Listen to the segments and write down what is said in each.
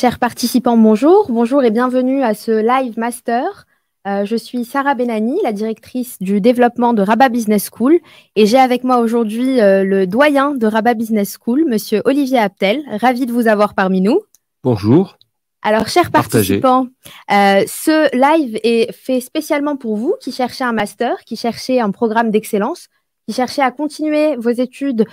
Chers participants, bonjour. Bonjour et bienvenue à ce Live Master. Euh, je suis Sarah Benani, la directrice du développement de Rabat Business School, et j'ai avec moi aujourd'hui euh, le doyen de Rabat Business School, Monsieur Olivier Aptel. Ravi de vous avoir parmi nous. Bonjour. Alors, chers participants, euh, ce live est fait spécialement pour vous qui cherchez un master, qui cherchez un programme d'excellence, qui cherchez à continuer vos études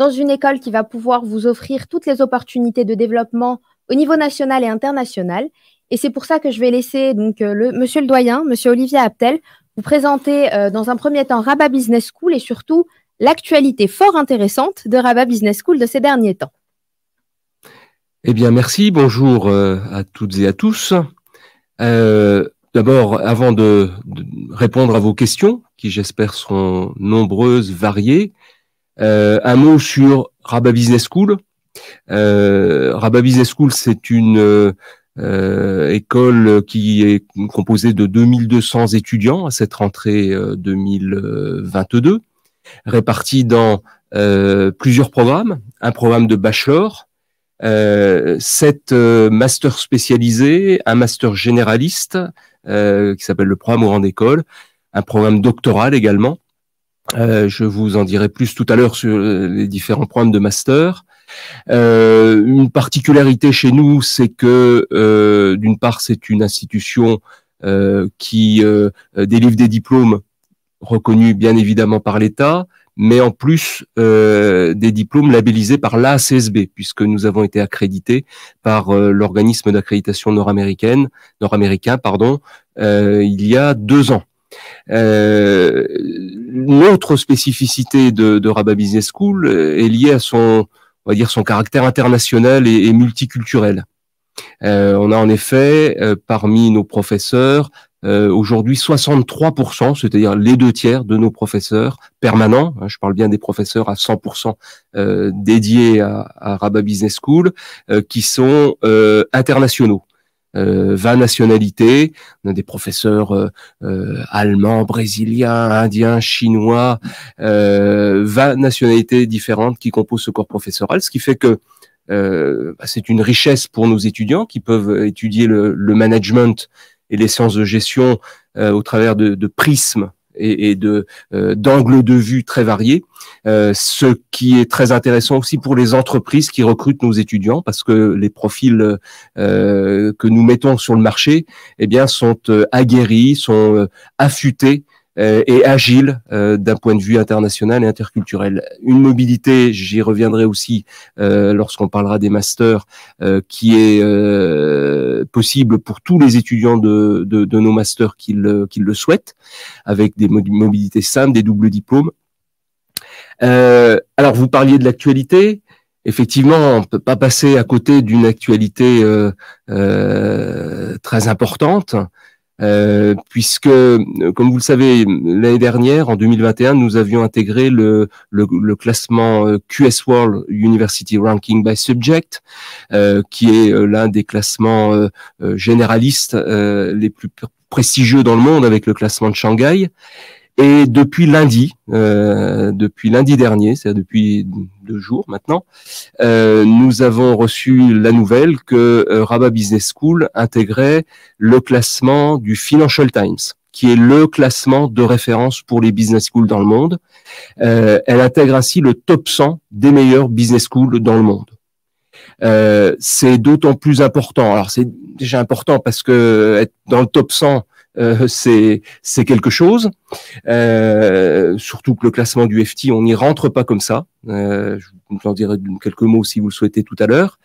dans une école qui va pouvoir vous offrir toutes les opportunités de développement au niveau national et international. Et c'est pour ça que je vais laisser donc euh, le Monsieur le doyen, Monsieur Olivier Aptel, vous présenter euh, dans un premier temps Rabat Business School et surtout l'actualité fort intéressante de Rabat Business School de ces derniers temps. Eh bien, merci. Bonjour euh, à toutes et à tous. D'abord, avant de, de, répondre à vos questions, qui j'espère seront nombreuses, variées, euh, un mot sur Rabat Business School. Euh, Rabat Business School, c'est une euh, école qui est composée de 2200 étudiants à cette rentrée 2022, répartis dans plusieurs programmes, un programme de bachelor, sept masters spécialisés, un master généraliste qui s'appelle le programme Grande École, un programme doctoral également, euh, je vous en dirai plus tout à l'heure sur euh, les différents programmes de master. Euh, une particularité chez nous, c'est que d'une part, c'est une institution qui délivre des diplômes reconnus bien évidemment par l'État, mais en plus des diplômes labellisés par l'ACSB, puisque nous avons été accrédités par l'organisme d'accréditation nord-américaine, nord-américain, pardon, il y a deux ans. Euh, L'autre spécificité de, de, Rabat Business School euh, est liée à son, on va dire, son caractère international et, multiculturel. Euh, on a en effet euh, parmi nos professeurs aujourd'hui 63%, c'est-à-dire les deux tiers de nos professeurs permanents, hein, je parle bien des professeurs à 100% dédiés à, à, Rabat Business School, qui sont internationaux euh, 20 nationalités. On a des professeurs euh, euh, allemands, brésiliens, indiens, chinois, 20 euh, nationalités différentes qui composent ce corps professoral, ce qui fait que bah, c'est une richesse pour nos étudiants qui peuvent étudier le, management et les sciences de gestion au travers de, de prismes et, de euh, d'angles de vue très variés. Euh, ce qui est très intéressant aussi pour les entreprises qui recrutent nos étudiants, parce que les profils euh, que nous mettons sur le marché, eh bien, sont aguerris, sont affûtés euh, et agile euh, d'un point de vue international et interculturel. Une mobilité, j'y reviendrai aussi euh, lorsqu'on parlera des masters, qui est possible pour tous les étudiants de, nos masters qui le, souhaitent, avec des mobilités simples, des doubles diplômes. alors, vous parliez de l'actualité. Effectivement, on ne peut pas passer à côté d'une actualité très importante euh, puisque, euh, comme vous le savez, l'année dernière, en 2021, nous avions intégré le, classement euh, QS World University Ranking by Subject, qui est l'un des classements généralistes les plus prestigieux dans le monde avec le classement de Shanghai. Et depuis lundi, euh, depuis lundi dernier, c'est-à-dire depuis deux jours maintenant, euh, nous avons reçu la nouvelle que euh, Rabat Business School intégrait le classement du Financial Times qui est le classement de référence pour les business schools dans le monde. Euh, elle intègre ainsi le top 100 des meilleures business schools dans le monde. Euh, c'est d'autant plus important. Alors c'est déjà important parce que euh, être dans le top 100, euh, c'est quelque chose. Euh, surtout que le classement du FT, on n'y rentre pas comme ça. Euh, je vous en dirai quelques mots si vous le souhaitez tout à l'heure.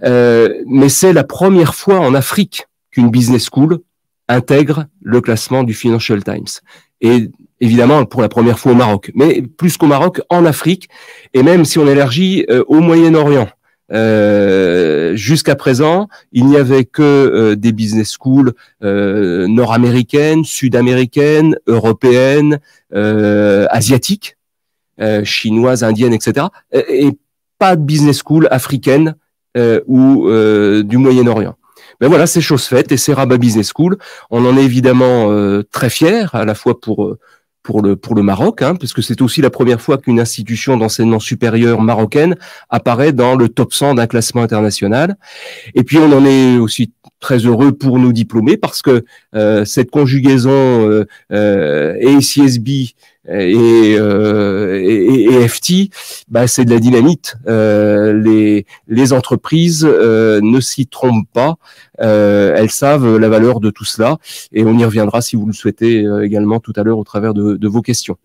mais c'est la première fois en Afrique qu'une business school intègre le classement du Financial Times. Et évidemment, pour la première fois au Maroc, mais plus qu'au Maroc, en Afrique, et même si on élargit au Moyen-Orient. Euh, jusqu'à présent, il n'y avait que euh, des business schools euh, nord-américaines, sud-américaines, européennes, asiatiques, chinoises, indiennes, etc. Et, pas de business school africaine ou du Moyen-Orient. Mais ben voilà, c'est chose faite et c'est Rabat Business School. On en est évidemment très fiers, à la fois pour pour le, pour le Maroc, hein, parce c'est aussi la première fois qu'une institution d'enseignement supérieur marocaine apparaît dans le top 100 d'un classement international. Et puis on en est aussi très heureux pour nos diplômés parce que euh, cette conjugaison euh, ACSB euh, et, euh, et, FT, bah, c'est de la dynamite. Euh, les, entreprises ne s'y trompent pas. elles savent la valeur de tout cela et on y reviendra si vous le souhaitez également tout à l'heure au travers de vos questions.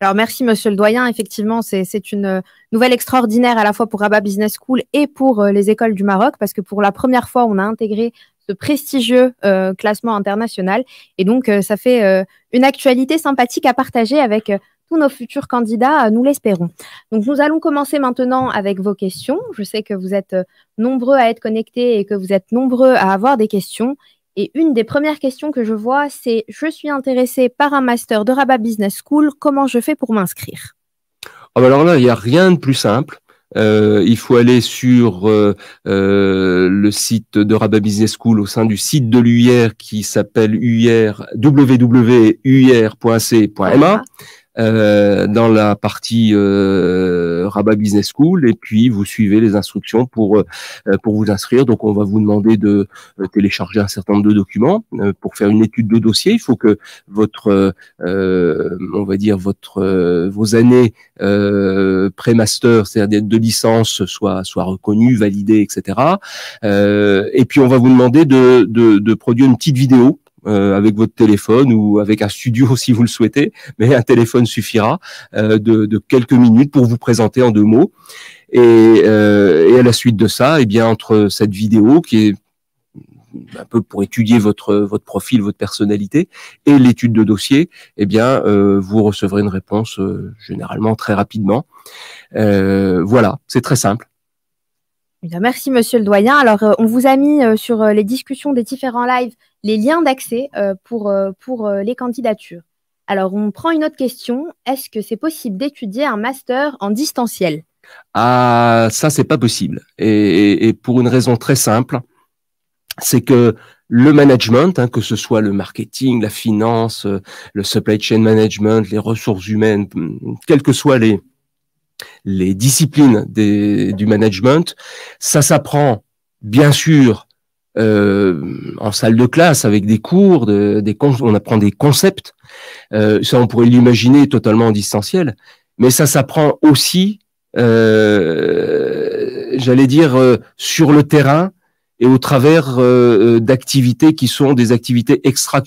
Alors merci Monsieur le Doyen, effectivement c'est une euh, nouvelle extraordinaire à la fois pour Rabat Business School et pour euh, les écoles du Maroc parce que pour la première fois on a intégré ce prestigieux euh, classement international et donc ça fait une actualité sympathique à partager avec tous nos futurs candidats, nous l'espérons. Donc nous allons commencer maintenant avec vos questions. Je sais que vous êtes nombreux à être connectés et que vous êtes nombreux à avoir des questions. Et une des premières questions que je vois, c'est je suis intéressé par un master de Rabat Business School, comment je fais pour m'inscrire ah bah Alors là, il n'y a rien de plus simple. Euh, il faut aller sur euh, euh, le site de Rabat Business School au sein du site de l'UIR qui s'appelle UIR euh, dans la partie euh, Rabat Business School et puis vous suivez les instructions pour euh, pour vous inscrire. Donc on va vous demander de télécharger un certain nombre de documents pour faire une étude de dossier. Il faut que votre on va dire votre vos années pré-master, c'est-à-dire de licence, soient soit reconnues, validées, etc. et puis on va vous demander de, de produire une petite vidéo euh, avec votre téléphone ou avec un studio si vous le souhaitez, mais un téléphone suffira euh, de, quelques minutes pour vous présenter en deux mots. Et, euh, à la suite de ça, et eh bien entre cette vidéo qui est un peu pour étudier votre votre profil, votre personnalité et l'étude de dossier, et eh bien vous recevrez une réponse généralement très rapidement. voilà, c'est très simple. Eh merci, monsieur le doyen. Alors, euh, on vous a mis euh, sur euh, les discussions des différents lives les liens d'accès pour, pour les candidatures. Alors, on prend une autre question. Est-ce que c'est possible d'étudier un master en distanciel Ah, ça, c'est pas possible. Et, pour une raison très simple, c'est que le management, hein, que ce soit le marketing, la finance, le supply chain management, les ressources humaines, mm, quels que soient les, les disciplines du management. Ça s'apprend, bien sûr, euh, en salle de classe avec des cours, des on apprend des concepts. Euh, ça, on pourrait l'imaginer totalement en distanciel, mais ça s'apprend aussi, euh, j'allais dire, sur le terrain et au travers d'activités qui sont des activités extra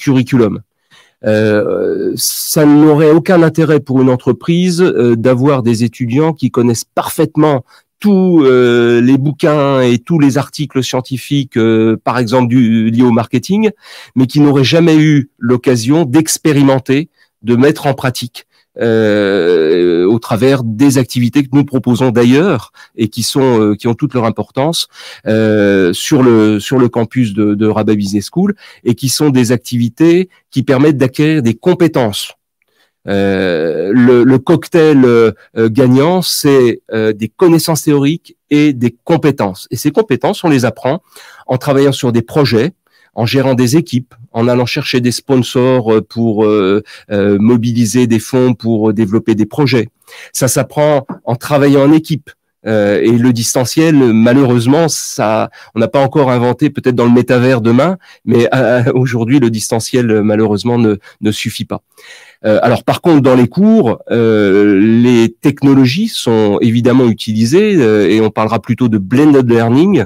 euh, ça n'aurait aucun intérêt pour une entreprise euh, d'avoir des étudiants qui connaissent parfaitement tous euh, les bouquins et tous les articles scientifiques, par exemple du, liés au marketing, mais qui n'auraient jamais eu l'occasion d'expérimenter, de mettre en pratique. Euh, au travers des activités que nous proposons d'ailleurs et qui sont euh, qui ont toute leur importance euh, sur le sur le campus de, de Rabat Business School et qui sont des activités qui permettent d'acquérir des compétences. Le, le, cocktail gagnant, c'est des connaissances théoriques et des compétences. Et ces compétences, on les apprend en travaillant sur des projets, en gérant des équipes, en allant chercher des sponsors euh, pour euh, euh, mobiliser des fonds pour développer des projets. Ça s'apprend en travaillant en équipe. et le distanciel, malheureusement, ça, on n'a pas encore inventé, peut-être dans le métavers demain, mais aujourd'hui, le distanciel, malheureusement, ne, ne suffit pas. Euh, alors par contre, dans les cours, euh, les technologies sont évidemment utilisées euh, et on parlera plutôt de blended learning,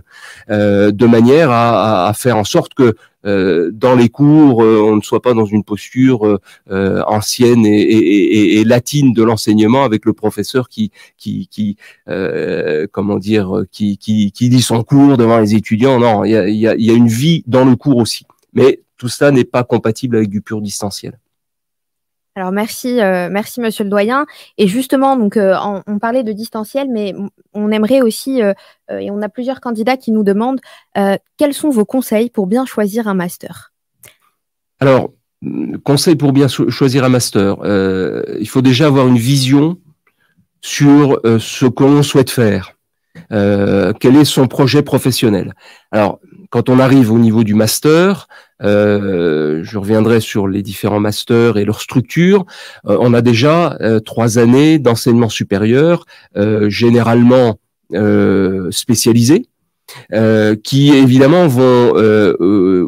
de manière à, faire en sorte que dans les cours, on ne soit pas dans une posture ancienne et, latine de l'enseignement avec le professeur qui, qui, comment dire, qui, dit son cours devant les étudiants. Non, il y a, y a une vie dans le cours aussi. Mais tout ça n'est pas compatible avec du pur distanciel. Alors merci, euh, merci Monsieur le Doyen. Et justement, donc euh, on, parlait de distanciel, mais on aimerait aussi, euh, et on a plusieurs candidats qui nous demandent, quels sont vos conseils pour bien choisir un master Alors, conseil pour bien choisir un master, il faut déjà avoir une vision sur ce qu'on souhaite faire. quel est son projet professionnel Alors, quand on arrive au niveau du master, euh, je reviendrai sur les différents masters et leurs structure. Euh, on a déjà euh, trois années d'enseignement supérieur, généralement spécialisé, qui évidemment vont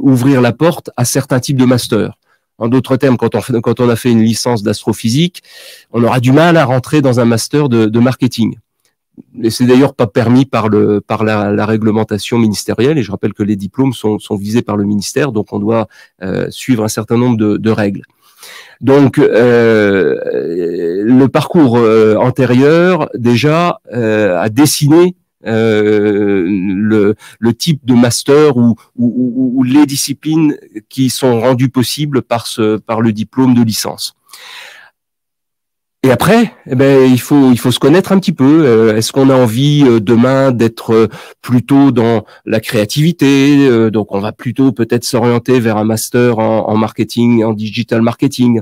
ouvrir la porte à certains types de masters. En d'autres termes, quand on, a fait une licence d'astrophysique, on aura du mal à rentrer dans un master de marketing et c'est d'ailleurs pas permis par, le, par la, réglementation ministérielle. Et je rappelle que les diplômes sont, visés par le ministère, donc on doit euh, suivre un certain nombre de, règles. Donc euh, le parcours euh, antérieur déjà a dessiné le, type de master ou, ou, ou, les disciplines qui sont rendues possibles par, ce, par le diplôme de licence. Et après, eh ben, il faut il faut se connaître un petit peu. Euh, est-ce qu'on a envie euh, demain d'être euh, plutôt dans la créativité Donc, on va plutôt peut-être s'orienter vers un master en, marketing, en digital marketing.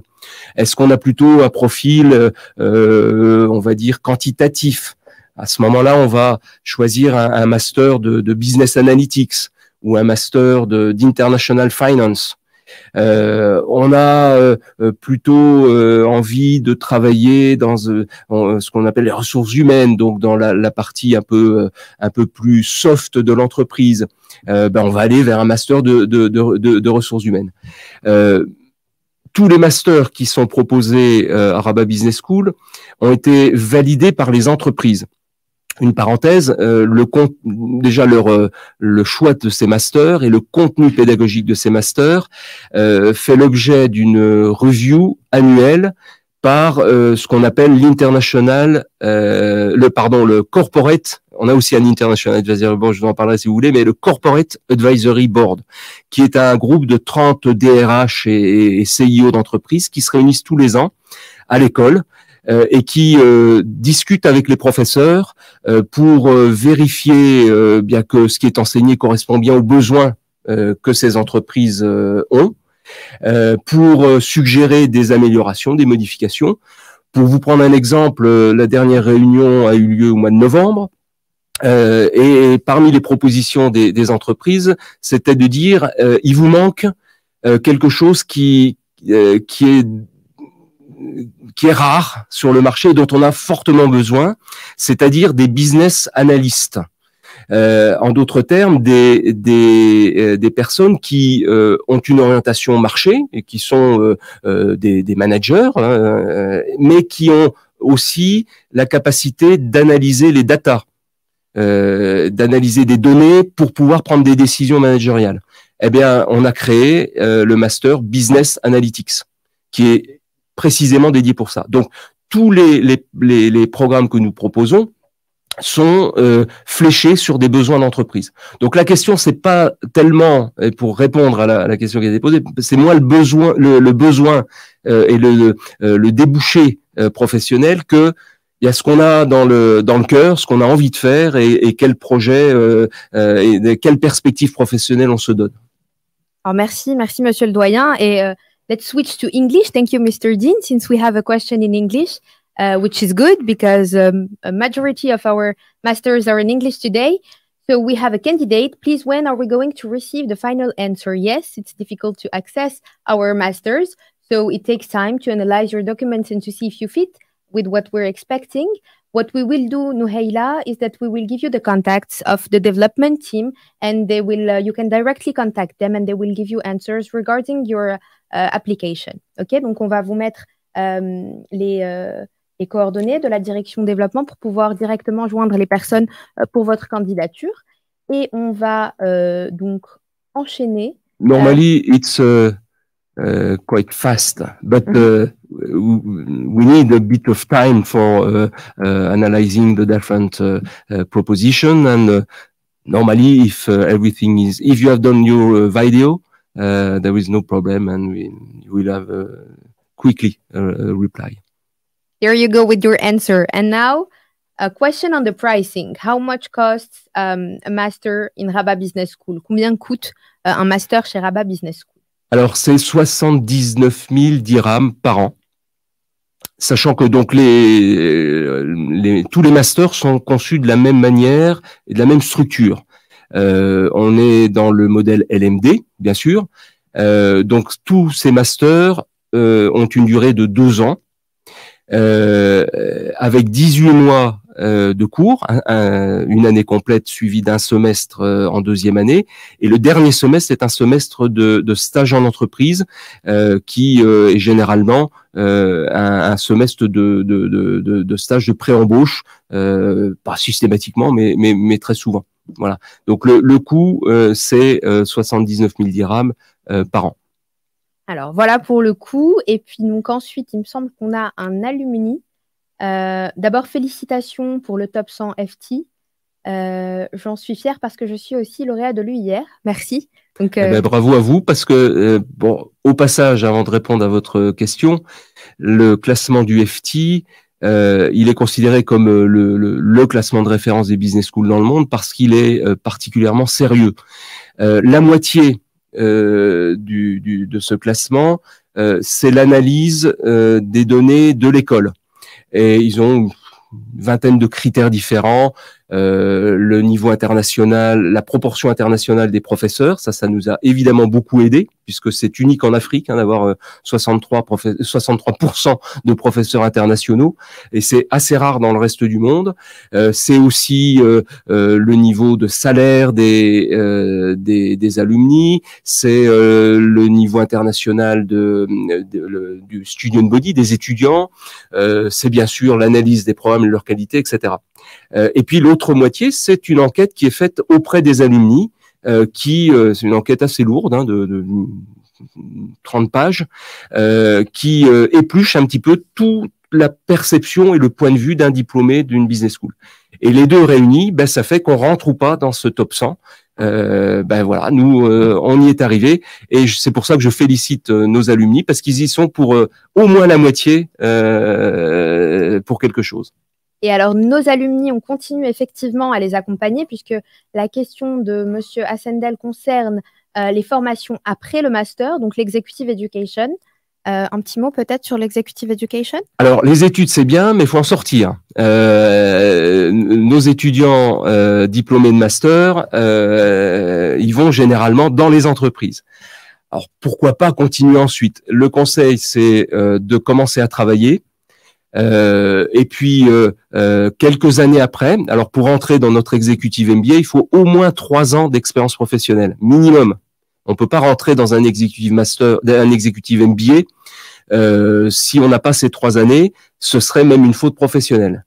Est-ce qu'on a plutôt un profil, on va dire quantitatif À ce moment-là, on va choisir un, master de, de, business analytics ou un master d'international finance. Euh, on a euh, euh, plutôt envie de travailler dans ce qu'on appelle les ressources humaines, donc dans la, partie un peu un peu plus soft de l'entreprise. Ben, on va aller vers un master de, de, de, de ressources humaines tous les masters qui sont proposés à Rabat Business School ont été validés par les entreprises une parenthèse, euh, le déjà leur euh, le choix de ces masters et le contenu pédagogique de ces masters euh, fait l'objet d'une review annuelle par ce qu'on appelle l'international, le pardon, le corporate. On a aussi un international advisory board, je vous en parlerai si vous voulez, mais le corporate advisory board, qui est un groupe de 30 DRH et, et CIO d'entreprises qui se réunissent tous les ans à l'école euh, et qui euh, discute avec les professeurs euh, pour vérifier bien que ce qui est enseigné correspond bien aux besoins que ces entreprises ont, pour suggérer des améliorations, des modifications. Pour vous prendre un exemple, la dernière réunion a eu lieu au mois de novembre. et parmi les propositions des, entreprises, c'était de dire il vous manque quelque chose qui qui est qui est rare sur le marché et dont on a fortement besoin, c'est-à-dire des business analystes. Euh, en d'autres termes, des, des, euh, personnes qui euh, ont une orientation marché et qui sont des, managers, hein, mais qui ont aussi la capacité d'analyser les datas, d'analyser des données pour pouvoir prendre des décisions managériales. Eh bien, on a créé le master Business Analytics, qui est précisément dédié pour ça. Donc, tous les, les, les, programmes que nous proposons, sont euh, fléchés sur des besoins d'entreprise. Donc la question c'est pas tellement pour répondre à la, question qui a été posée, c'est moins le besoin, le, besoin euh, et le, le, euh, débouché professionnel que il y a ce qu'on a dans le dans le cœur, ce qu'on a envie de faire et, et quel projet et quelles perspectives professionnelles on se donne. Alors merci, merci Monsieur le doyen et Let's switch to English. Thank you, Mr. Dean, since we have a question in English, uh, which is good because um, a majority of our masters are in English today. So we have a candidate. Please, when are we going to receive the final answer? Yes, it's difficult to access our masters. So it takes time to analyze your documents and to see if you fit with what we're expecting. What we will do, Nuheila, is that we will give you the contacts of the development team, and they will uh, you can directly contact them, and they will give you answers regarding your uh, application. Ok, donc on va vous mettre euh, euh, les, coordonnées de la direction développement pour pouvoir directement joindre les personnes euh, pour votre candidature, et on va donc enchaîner. Normally, it's quite fast, but. Mhm. we need a bit of time for uh, uh, analyzing the different uh, proposition. And normally, if everything is, if you have done your video, there is no problem, and we will have quickly a, a reply. There you go with your answer. And now a question on the pricing. How much costs um, a master in Rabat Business School? Combien coûte un master chez Rabat Business School? Alors, c'est 79 000 dirhams par an. Sachant que donc euh, tous les masters sont conçus de la même manière et de la même structure. Euh, on est dans le modèle LMD, bien sûr. Euh, donc tous ces masters ont une durée de deux ans, avec 18 mois euh, de cours, hein, euh, une année complète suivie d'un semestre euh, en deuxième année. Et le dernier semestre est un semestre de, stage en entreprise qui est généralement un, semestre de, de, stage de pré-embauche, pas systématiquement, mais, très souvent. Voilà. Donc le, coût, c'est 79 000 dirhams par an. Alors voilà pour le coût. Et puis donc ensuite, il me semble qu'on a un alumni euh, d'abord, félicitations pour le top 100 FT. Euh, j'en suis fière parce que je suis aussi lauréat de lui hier. Merci. Donc, eh euh, ben, bravo à vous parce que, euh, bon, au passage, avant de répondre à votre question, le classement du FT, il est considéré comme le, classement de référence des business schools dans le monde parce qu'il est particulièrement sérieux. la moitié du, de ce classement, c'est l'analyse des données de l'école et ils ont une vingtaine de critères différents euh, le niveau international, la proportion internationale des professeurs. Ça, ça nous a évidemment beaucoup aidé, puisque c'est unique en Afrique hein, d'avoir 63, euh, 63 de professeurs internationaux, et c'est assez rare dans le reste du monde. Euh, c'est aussi le niveau de salaire des, des, des, alumni, c'est le niveau international de, studio de, du student body, des étudiants, c'est bien sûr l'analyse des programmes, leur qualité, etc. Euh, et puis l'autre moitié, c'est une enquête qui est faite auprès des alumni, euh, qui euh, c'est une enquête assez lourde hein, de, de 30 pages, qui épluche un petit peu toute la perception et le point de vue d'un diplômé d'une business school. Et les deux réunis, ben, ça fait qu'on rentre ou pas dans ce top 100. ben voilà, nous, on y est arrivé. Et c'est pour ça que je félicite nos alumni, parce qu'ils y sont pour au moins la moitié pour quelque chose. Et alors, nos alumni, on continue effectivement à les accompagner puisque la question de Monsieur Assendel concerne euh, les formations après le master, donc l'executive education. Euh, un petit mot peut-être sur l'executive education Alors, les études, c'est bien, mais il faut en sortir. Euh, nos étudiants diplômés de master, ils vont généralement dans les entreprises. Alors, pourquoi pas continuer ensuite Le conseil, c'est de commencer à travailler, euh, et puis euh, euh, quelques années après, alors pour entrer dans notre exécutive MBA, il faut au moins trois ans d'expérience professionnelle minimum. On peut pas rentrer dans un exécutive master, un executive MBA si on n'a pas ces trois années, ce serait même une faute professionnelle.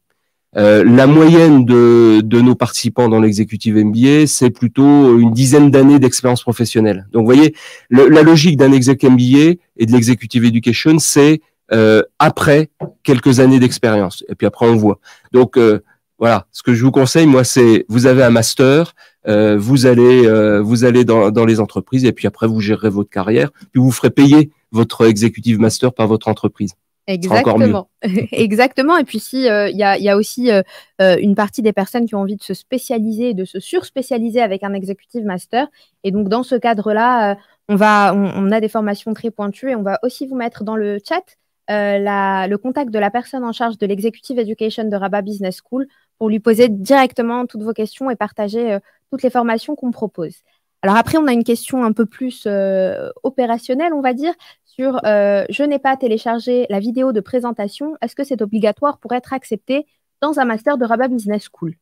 la moyenne de, de, nos participants dans l'exécutive MBA, c'est plutôt une dizaine d'années d'expérience professionnelle. Donc, vous voyez, la logique d'un exec MBA et de l'executive education, c'est euh, après quelques années d'expérience. Et puis après, on voit. Donc euh, voilà, ce que je vous conseille, moi, c'est vous avez un master, euh, vous allez, vous allez dans, les entreprises, et puis après, vous gérerez votre carrière, puis vous ferez payer votre executive master par votre entreprise. Exactement. Exactement. Et puis, si il y, a, aussi une partie des personnes qui ont envie de se spécialiser de se surspécialiser avec un executive master. Et donc, dans ce cadre-là, on va, on, a des formations très pointues et on va aussi vous mettre dans le chat euh, le contact de la personne en charge de l'Executive Education de Rabat Business School pour lui poser directement toutes vos questions et partager euh, toutes les formations qu'on propose. Alors après, on a une question un peu plus euh, opérationnelle, on va dire, sur je n'ai pas téléchargé la vidéo de présentation, est-ce que c'est obligatoire pour être accepté dans un master de Rabat Business School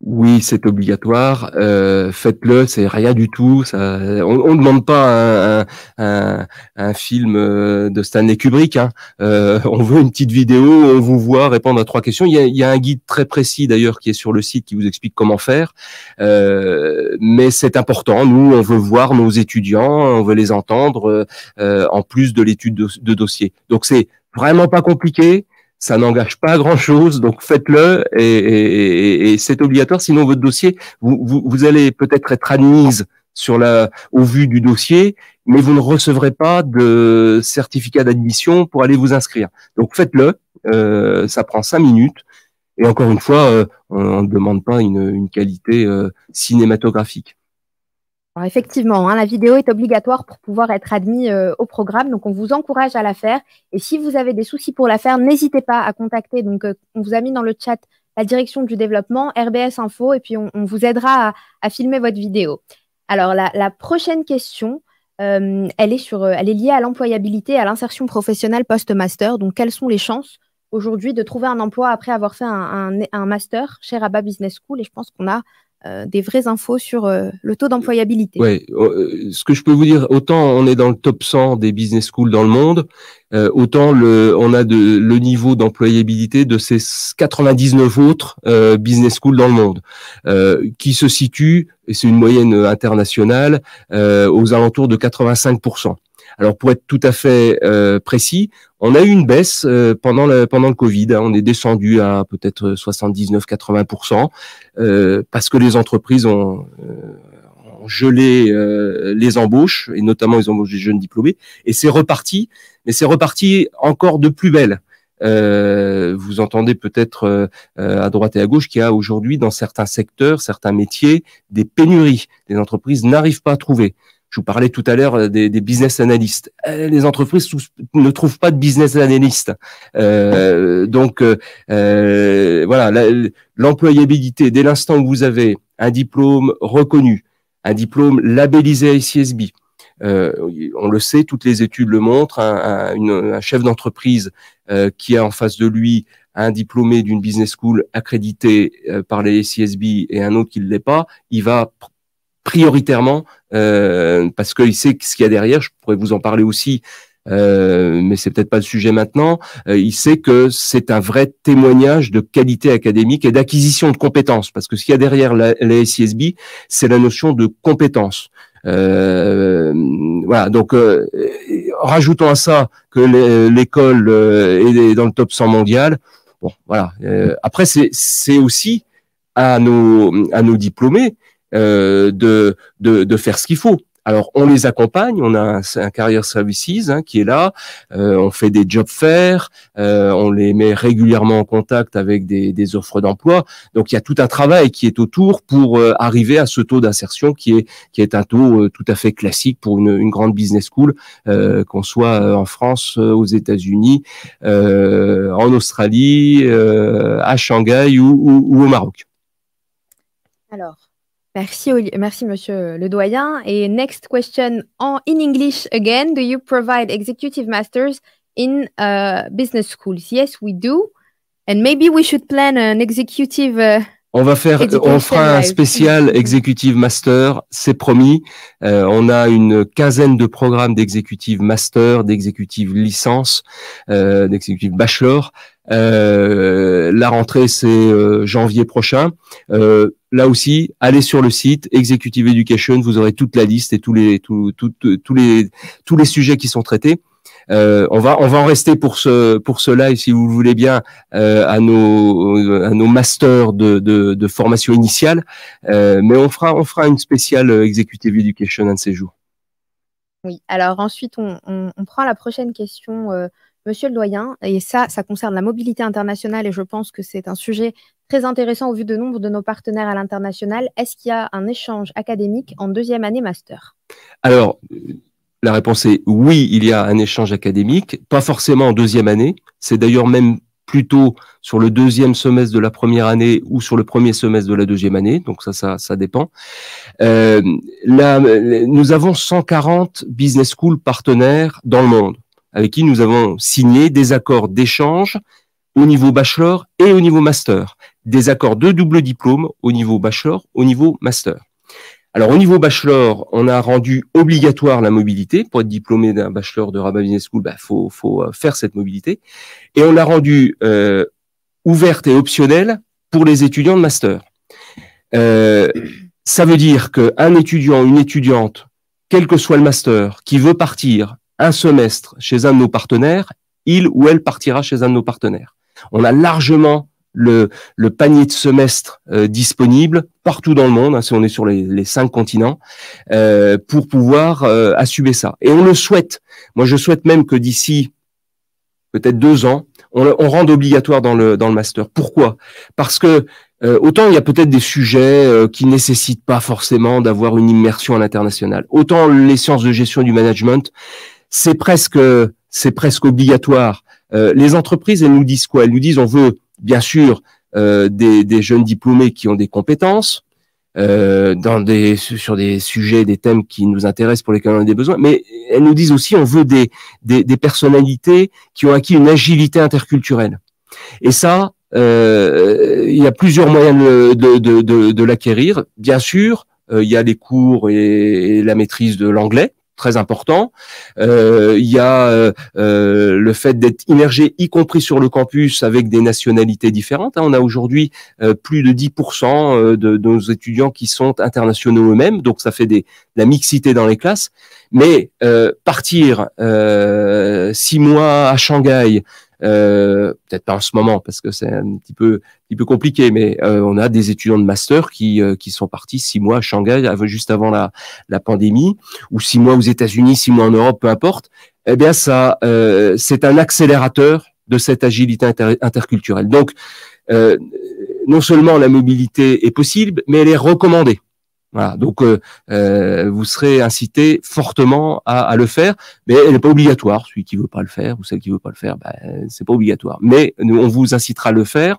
oui, c'est obligatoire. Euh, faites-le, c'est rien du tout. on ne demande pas un, film euh, de Stanley Kubrick. Hein. Euh, on veut une petite vidéo, on vous voit répondre à trois questions. Il y a, un guide très précis d'ailleurs qui est sur le site qui vous explique comment faire. mais c'est important. Nous, on veut voir nos étudiants, on veut les entendre en plus de l'étude de dossier. Donc c'est vraiment pas compliqué ça n'engage pas grand-chose, donc faites-le et, c'est obligatoire. Sinon, votre dossier, vous, vous, allez peut-être être admise sur la, au vu du dossier, mais vous ne recevrez pas de certificat d'admission pour aller vous inscrire. Donc faites-le, euh, ça prend cinq minutes. Et encore une fois, euh, on ne demande pas une, qualité euh, cinématographique. Alors effectivement, hein, la vidéo est obligatoire pour pouvoir être admis euh, au programme, donc on vous encourage à la faire. Et si vous avez des soucis pour la faire, n'hésitez pas à contacter. Donc euh, on vous a mis dans le chat la direction du développement, RBS Info, et puis on, vous aidera à, filmer votre vidéo. Alors la, prochaine question, euh, elle, est sur, elle est liée à l'employabilité, à l'insertion professionnelle post-master. Donc quelles sont les chances aujourd'hui de trouver un emploi après avoir fait un, un master chez Rabat Business School Et je pense qu'on a euh, des vraies infos sur euh, le taux d'employabilité. Oui, oh, euh, ce que je peux vous dire, autant on est dans le top 100 des business schools dans le monde, autant le, on a le niveau d'employabilité de ces 99 autres business schools dans le monde, qui se situe, et c'est une moyenne internationale, aux alentours de 85%. Alors pour être tout à fait euh, précis, on a eu une baisse euh, pendant le pendant le Covid. Hein. on est descendu à peut-être 79-80 euh, parce que les entreprises ont, gelé les embauches et notamment les embauches des jeunes diplômés. Et c'est reparti, mais c'est reparti encore de plus belle. vous entendez peut-être à droite et à gauche qu'il y a aujourd'hui dans certains secteurs, certains métiers, des pénuries. Les entreprises n'arrivent pas à trouver. Je vous parlais tout à l'heure euh, des, business analystes. Euh, les entreprises ne trouvent pas de business analystes. Euh, donc voilà, l'employabilité dès l'instant où vous avez un diplôme reconnu, un diplôme labellisé ICSB. on le sait, toutes les études le montrent. Un, chef d'entreprise qui a en face de lui un diplômé d'une business school accrédité par les CSB et un autre qui ne l'est pas, il va prioritairement euh, parce qu'il sait ce qu'il y a derrière. Je pourrais vous en parler aussi, euh, mais c'est peut-être pas le sujet maintenant. Euh, il sait que c'est un vrai témoignage de qualité académique et d'acquisition de compétences, parce que ce qu'il y a derrière la, la SISB, c'est la notion de compétences. Euh, voilà, donc rajoutons à ça que l'école est dans le top 100 mondial. Bon, voilà. après, c'est aussi à nos, à nos diplômés euh, de, de, de faire ce qu'il faut. Alors on les accompagne, on a un, Career Services hein, qui est là, euh, on fait des job fairs, euh, on les met régulièrement en contact avec des, des offres d'emploi. Donc il y a tout un travail qui est autour pour arriver à ce taux d'insertion qui est qui est un taux tout à fait classique pour une, une grande business school, qu'on soit en France, aux États-Unis, en Australie, à Shanghai ou, ou, ou au Maroc. Alors Merci, merci, Monsieur le doyen. Et next question in English again. Do you provide executive masters in uh, business schools? Yes, we do. And maybe we should plan an executive. Uh, on va faire, on fera un spécial executive master, c'est promis. Euh, on a une quinzaine de programmes d'executive master, d'executive licence, euh, d'executive bachelor. Euh, la rentrée, c'est euh, janvier prochain. Euh, là aussi, allez sur le site Executive Education, vous aurez toute la liste et tous les, tous les, tous les sujets qui sont traités. on va on va en rester pour ce pour cela et si vous voulez bien à nos à nos masters de, de, formation initiale, mais on fera on fera une spéciale executive education un de ces jours. Oui, alors ensuite on, on prend la prochaine question Monsieur le doyen, et ça, ça concerne la mobilité internationale, et je pense que c'est un sujet très intéressant au vu de nombre de nos partenaires à l'international. Est-ce qu'il y a un échange académique en deuxième année master Alors, la réponse est oui, il y a un échange académique, pas forcément en deuxième année, c'est d'ailleurs même plutôt sur le deuxième semestre de la première année ou sur le premier semestre de la deuxième année. Donc ça, ça, dépend. Euh, nous avons 140 business school partenaires dans le monde avec qui nous avons signé des accords d'échange au niveau bachelor et au niveau master, des accords de double diplôme au niveau bachelor, au niveau master. Alors au niveau bachelor, on a rendu obligatoire la mobilité. Pour être diplômé d'un bachelor de Rabat Business School, il bah, faut, faut, euh, faire cette mobilité. Et on l'a rendu euh, ouverte et optionnelle pour les étudiants de master. Euh, ça veut dire qu'un étudiant, une étudiante, quel que soit le master, qui veut partir un semestre chez un de nos partenaires, il ou elle partira chez un de nos partenaires. On a largement le, panier de semestre euh, disponible partout dans le monde, hein, si on est sur les, cinq continents, euh, pour pouvoir euh, assumer ça. Et on le souhaite. Moi, je souhaite même que d'ici peut-être deux ans, on, on, rende obligatoire dans le, dans le master. Pourquoi Parce que autant il y a peut-être des sujets qui qui nécessitent pas forcément d'avoir une immersion à l'international. Autant les sciences de gestion du management, c'est presque, c'est presque obligatoire. Euh, les entreprises, elles nous disent quoi Elles nous disent on veut bien sûr euh, des, jeunes diplômés qui ont des compétences euh, dans des, sur des sujets, des thèmes qui nous intéressent pour lesquels on a des besoins, mais elles nous disent aussi on veut des, des, personnalités qui ont acquis une agilité interculturelle. Et ça, il y a plusieurs moyens de, de, l'acquérir. Bien sûr, il y a les cours et la maîtrise de l'anglais très important. Euh, il y a euh, euh, le fait d'être immergé, y compris sur le campus, avec des nationalités différentes. Hein, on a aujourd'hui euh, plus de 10% euh, de, nos étudiants qui sont internationaux eux-mêmes, donc ça fait des, de la mixité dans les classes. Mais partir six mois à Shanghai, euh, peut-être pas en ce moment parce que c'est un petit peu, petit peu compliqué, mais euh, on a des étudiants de master qui, euh, qui sont partis six mois à Shanghai juste avant la, pandémie, ou six mois aux États-Unis, six mois en Europe, peu importe. Eh bien, ça, c'est un accélérateur de cette agilité interculturelle. Donc, non seulement la mobilité est possible, mais elle est recommandée. Voilà, donc euh, euh, vous serez incité fortement à, le faire, mais elle n'est pas obligatoire. Celui qui veut pas le faire ou celle qui veut pas le faire, ben, ce n'est pas obligatoire. Mais on vous incitera à le faire.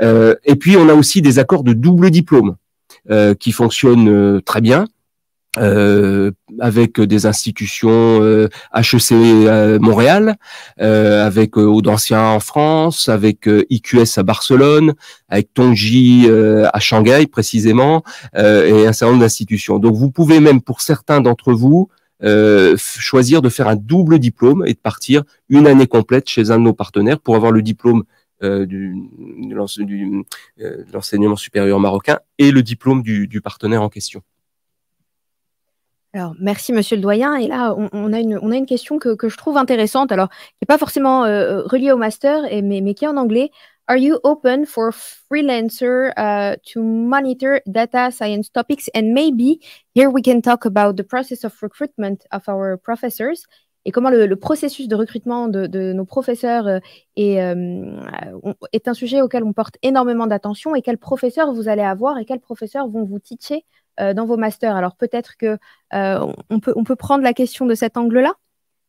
Euh, et puis on a aussi des accords de double diplôme qui fonctionnent très bien euh, avec des institutions euh, HEC euh, Montréal, euh, avec euh, Audancien en France, avec IQS à Barcelone, avec Tongji à Shanghai précisément, et un certain nombre d'institutions. Donc vous pouvez même pour certains d'entre vous choisir de faire un double diplôme et de partir une année complète chez un de nos partenaires pour avoir le diplôme du, de l'enseignement supérieur marocain et le diplôme du, du partenaire en question. Alors, merci, monsieur le doyen. Et là, on, a, une, on a, une, question que, je trouve intéressante, alors, qui n'est pas forcément euh, euh, reliée au master, mais, qui est en anglais. Are you open for freelancer euh, to monitor data science topics? And maybe here we can talk about the process of recruitment of our professors et comment le, processus de recrutement de, nos professeurs est, est, un sujet auquel on porte énormément d'attention et quels professeurs vous allez avoir et quels professeurs vont vous teacher euh, dans vos masters. Alors peut-être que euh, on peut, on peut prendre la question de cet angle-là.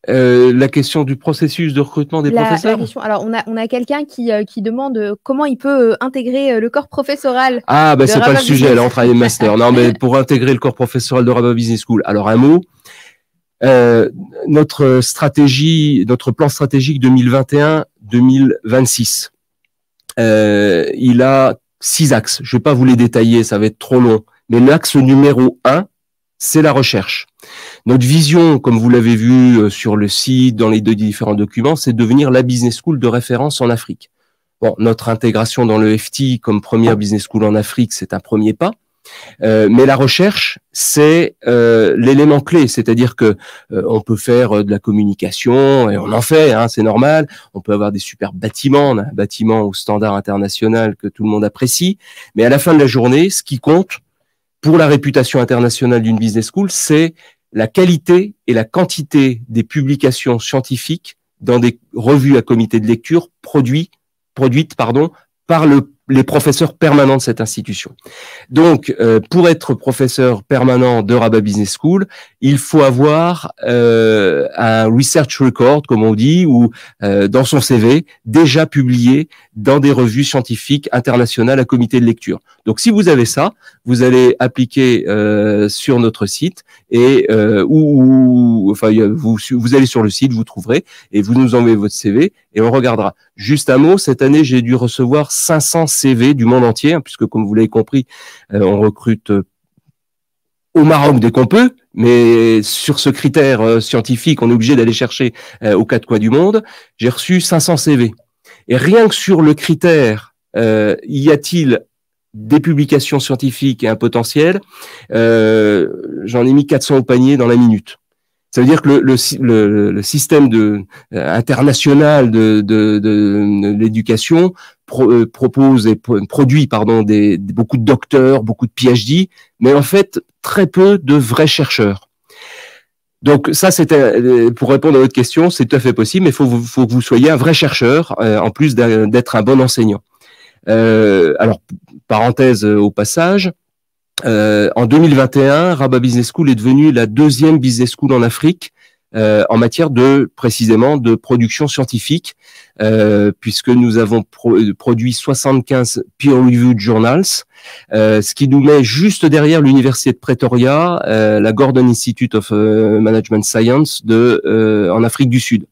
Euh, la question du processus de recrutement des professeurs. alors, on a, on a quelqu'un qui, demande comment il peut intégrer le corps professoral. Ah, ben c'est pas le sujet, là, on travaille master. non, mais pour intégrer le corps professoral de Rabat Business School. Alors, un mot. notre stratégie, notre plan stratégique 2021-2026, il a six axes. Je vais pas vous les détailler, ça va être trop long mais l'axe numéro un, c'est la recherche. Notre vision, comme vous l'avez vu euh, sur le site, dans les deux différents documents, c'est de devenir la business school de référence en Afrique. Bon, notre intégration dans le FT comme première business school en Afrique, c'est un premier pas. Euh, mais la recherche, c'est euh, l'élément clé, c'est-à-dire que euh, on peut faire de la communication et on en fait, hein, c'est normal. On peut avoir des superbes bâtiments, un bâtiment au standard international que tout le monde apprécie, mais à la fin de la journée, ce qui compte, pour la réputation internationale d'une business school, c'est la qualité et la quantité des publications scientifiques dans des revues à comité de lecture produites, pardon, par le les professeurs permanents de cette institution. Donc, euh, pour être professeur permanent de Rabat Business School, il faut avoir euh, un research record, comme on dit, ou euh, dans son CV, déjà publié dans des revues scientifiques internationales à comité de lecture. Donc, si vous avez ça, vous allez appliquer sur notre site et ou, enfin vous, allez sur le site, vous trouverez et vous nous envoyez votre CV et on regardera. Juste un mot, cette année, j'ai dû recevoir 500 CV du monde entier, hein, puisque comme vous l'avez compris, euh, on recrute euh, au Maroc dès qu'on peut, mais sur ce critère euh, scientifique, on est obligé d'aller chercher aux quatre coins du monde. J'ai reçu 500 CV. Et rien que sur le critère, y a-t-il des publications scientifiques et un potentiel, j'en ai mis 400 au panier dans la minute. Ça veut dire que le, système de, euh, international de, l'éducation euh, propose et produit pardon, des, beaucoup de docteurs, beaucoup de PhD, mais en fait très peu de vrais chercheurs. Donc ça, c'était euh, pour répondre à votre question, c'est tout à fait possible, mais il faut, que vous soyez un vrai chercheur en plus d'être un bon enseignant. alors, parenthèse au passage, euh, en 2021, Rabat Business School est devenue la deuxième business school en Afrique euh, en matière de précisément de production scientifique, euh, puisque nous avons produit 75 peer-reviewed journals, ce qui nous met juste derrière l'université de Pretoria, la Gordon Institute of Management Science de en Afrique du Sud.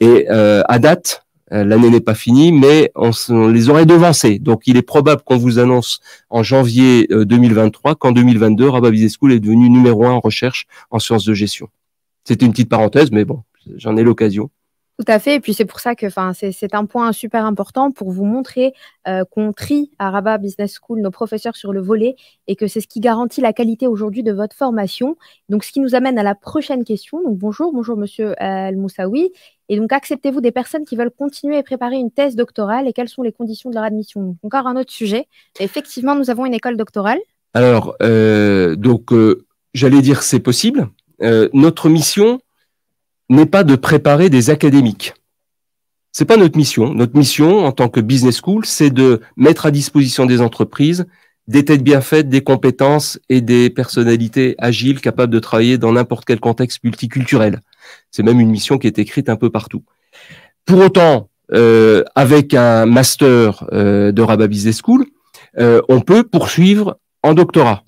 Et à date, euh, l'année n'est pas finie, mais on, les aurait devancés. Donc, il est probable qu'on vous annonce en janvier 2023 euh, qu'en 2022, Rabat Business School est devenu numéro un en recherche en sciences de gestion. C'était une petite parenthèse, mais bon, j'en ai l'occasion. Tout à fait. Et puis c'est pour ça que c'est un point super important pour vous montrer euh, qu'on trie à Rabat Business School nos professeurs sur le volet et que c'est ce qui garantit la qualité aujourd'hui de votre formation. Donc ce qui nous amène à la prochaine question. Donc bonjour, bonjour Monsieur El Moussaoui. Et donc, acceptez-vous des personnes qui veulent continuer et préparer une thèse doctorale et quelles sont les conditions de leur admission Encore un autre sujet. Effectivement, nous avons une école doctorale. Alors, euh, donc, euh, j'allais dire c'est possible. Euh, notre mission n'est pas de préparer des académiques. C'est pas notre mission. Notre mission en tant que business school, c'est de mettre à disposition des entreprises des têtes bien faites, des compétences et des personnalités agiles capables de travailler dans n'importe quel contexte multiculturel. C'est même une mission qui est écrite un peu partout. Pour autant, euh, avec un master euh, de Rabat Business School, euh, on peut poursuivre en doctorat.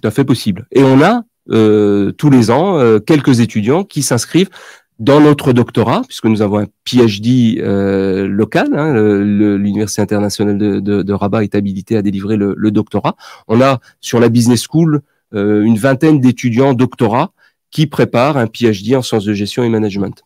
Tout à fait possible. Et on a tous les ans quelques étudiants qui s'inscrivent dans notre doctorat, puisque nous avons un PhD local, hein, l'Université internationale de, Rabat est habilitée à délivrer le, doctorat. On a sur la Business School une vingtaine d'étudiants doctorat qui prépare un PhD en sciences de gestion et management.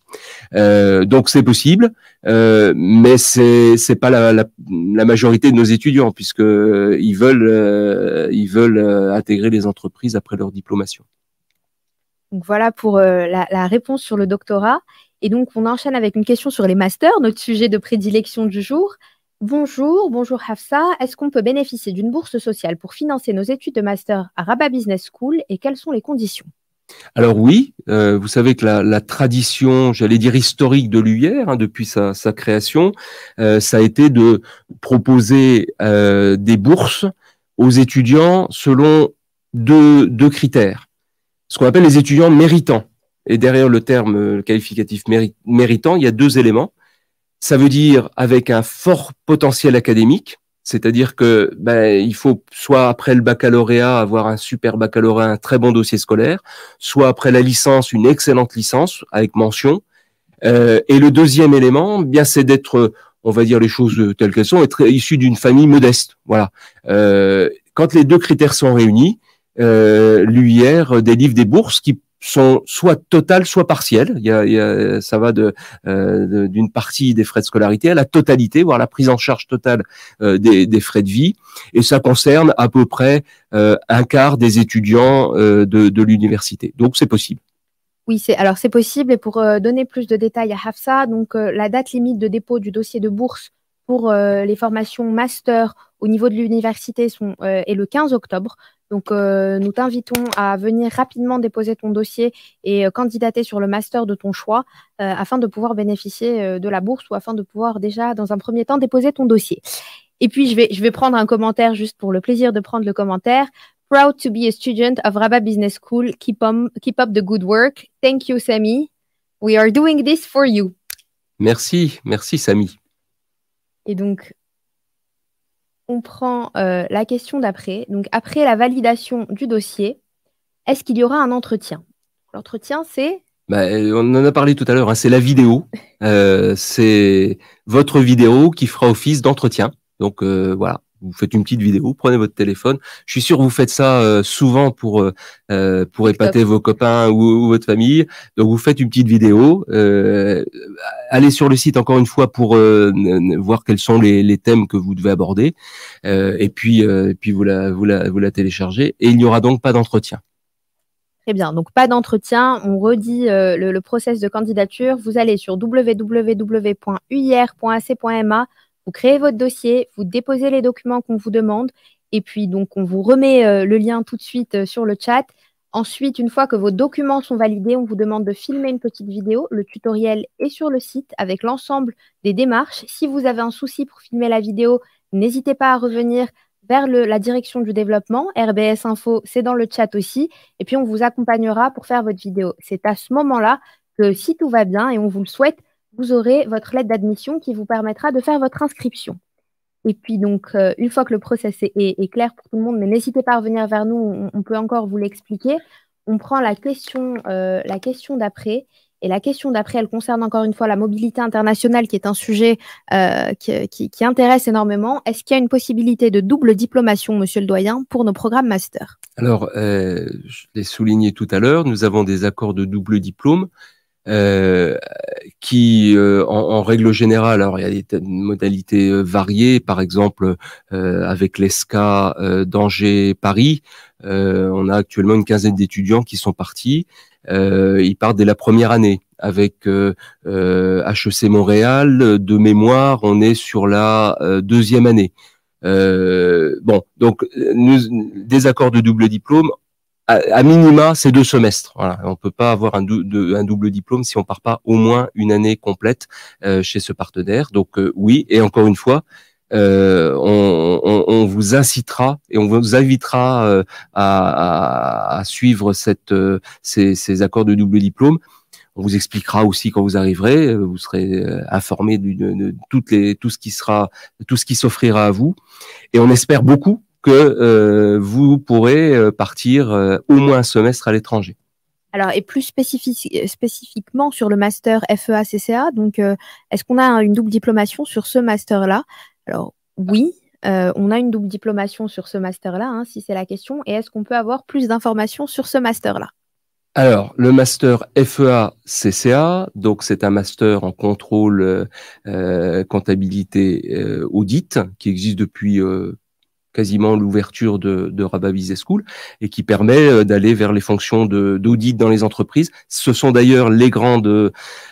Euh, donc c'est possible, euh, mais c'est n'est pas la, majorité de nos étudiants puisque euh, ils veulent ils veulent intégrer les entreprises après leur diplomation. Donc voilà pour la, la, réponse sur le doctorat. Et donc on enchaîne avec une question sur les masters, notre sujet de prédilection du jour. Bonjour, bonjour Hafsa. Est-ce qu'on peut bénéficier d'une bourse sociale pour financer nos études de master à Rabat Business School et quelles sont les conditions alors oui, euh, vous savez que la, tradition, j'allais dire historique de l'UIR, hein, depuis sa, création, euh, ça a été de proposer euh, des bourses aux étudiants selon deux, critères. Ce qu'on appelle les étudiants méritants. Et derrière le terme qualificatif méritant, il y a deux éléments. Ça veut dire avec un fort potentiel académique, c'est-à-dire que ben, il faut soit après le baccalauréat avoir un super baccalauréat, un très bon dossier scolaire, soit après la licence une excellente licence avec mention. Euh, et le deuxième élément, bien c'est d'être, on va dire les choses telles qu'elles sont, être issu d'une famille modeste. Voilà. Euh, quand les deux critères sont réunis, euh, l'UIR délivre des bourses qui sont soit totales, soit partielles. Il y a, ça va euh, de, d'une partie des frais de scolarité à la totalité, voire la prise en charge totale euh, des, des, frais de vie. Et ça concerne à peu près euh, un quart des étudiants de, de l'université. Donc c'est possible. Oui, c'est alors c'est possible. Et pour donner plus de détails à Hafsa, donc la date limite de dépôt du dossier de bourse pour les formations master au niveau de l'université sont, est le 15 octobre. Donc, euh, nous t'invitons à venir rapidement déposer ton dossier et euh, candidater sur le master de ton choix euh, afin de pouvoir bénéficier de la bourse ou afin de pouvoir déjà, dans un premier temps, déposer ton dossier. Et puis, je vais, je vais prendre un commentaire juste pour le plaisir de prendre le commentaire. Proud to be a student of Rabat Business School. Keep, keep up the good work. Thank you, Sami. We are doing this for you. Merci, merci, Samy. Et donc, on prend euh, la question d'après. Donc, après la validation du dossier, est-ce qu'il y aura un entretien L'entretien, c'est bah, euh, on en a parlé tout à l'heure, hein, c'est la vidéo. Euh, c'est votre vidéo qui fera office d'entretien. Donc voilà, vous faites une petite vidéo, prenez votre téléphone. Je suis sûr que vous faites ça euh, souvent pour euh, euh, pour épater vos copains ou, votre famille. Donc vous faites une petite vidéo. allez sur le site encore une fois pour voir quels sont les, thèmes que vous devez aborder. et puis et puis vous la vous la vous la téléchargez. Et il n'y aura donc pas d'entretien. Très bien, donc pas d'entretien, on redit le, le process de candidature. Vous allez sur www.uir.ac.ma vous créez votre dossier, vous déposez les documents qu'on vous demande, et puis donc on vous remet euh, le lien tout de suite euh, sur le chat. Ensuite, une fois que vos documents sont validés, on vous demande de filmer une petite vidéo. Le tutoriel est sur le site avec l'ensemble des démarches. Si vous avez un souci pour filmer la vidéo, n'hésitez pas à revenir vers la direction du développement. RBS Info, c'est dans le chat aussi. Et puis, on vous accompagnera pour faire votre vidéo. C'est à ce moment-là que si tout va bien et on vous le souhaite, vous aurez votre lettre d'admission qui vous permettra de faire votre inscription. Et puis donc, euh, une fois que le process est, clair pour tout le monde, mais n'hésitez pas à revenir vers nous, on, peut encore vous l'expliquer. On prend la question, euh, la question d'après. Et la question d'après, elle concerne encore une fois la mobilité internationale, qui est un sujet euh, qui, intéresse énormément. Est-ce qu'il y a une possibilité de double diplomation, monsieur le doyen, pour nos programmes master Alors, je l'ai souligné tout à l'heure, nous avons des accords de double diplôme euh, qui, euh, en, règle générale, alors il y a des modalités euh, variées, par exemple avec l'ESCA d'Angers-Paris, on a actuellement une quinzaine d'étudiants qui sont partis. ils partent dès la première année avec HEC e Montréal. De mémoire, on est sur la deuxième année. bon, donc nous, des accords de double diplôme à, minima, c'est deux semestres. On ne peut pas avoir un, un, double diplôme si on part pas au moins une année complète euh, chez ce partenaire. Donc euh, oui, et encore une fois, euh, on, vous incitera et on vous invitera à, suivre cette, ces, accords de double diplôme. On vous expliquera aussi quand vous arriverez, vous serez informé de, de toutes les, tout ce qui sera, tout ce qui s'offrira à vous. Et on espère beaucoup que euh, vous pourrez euh, partir euh, au moins un semestre à l'étranger. Alors, et plus spécifiquement sur le master FEA-CCA, donc est-ce qu'on a une double diplomation sur ce master-là Alors, oui, on a une double diplomation sur ce master-là, hein, si c'est la question. Et est-ce qu'on peut avoir plus d'informations sur ce master-là alors, le master FEA-CCA, donc c'est un master en contrôle comptabilité audit qui existe depuis quasiment l'ouverture de, de Rabat School et qui permet euh, d'aller vers les fonctions d'audit dans les entreprises. Ce sont d'ailleurs les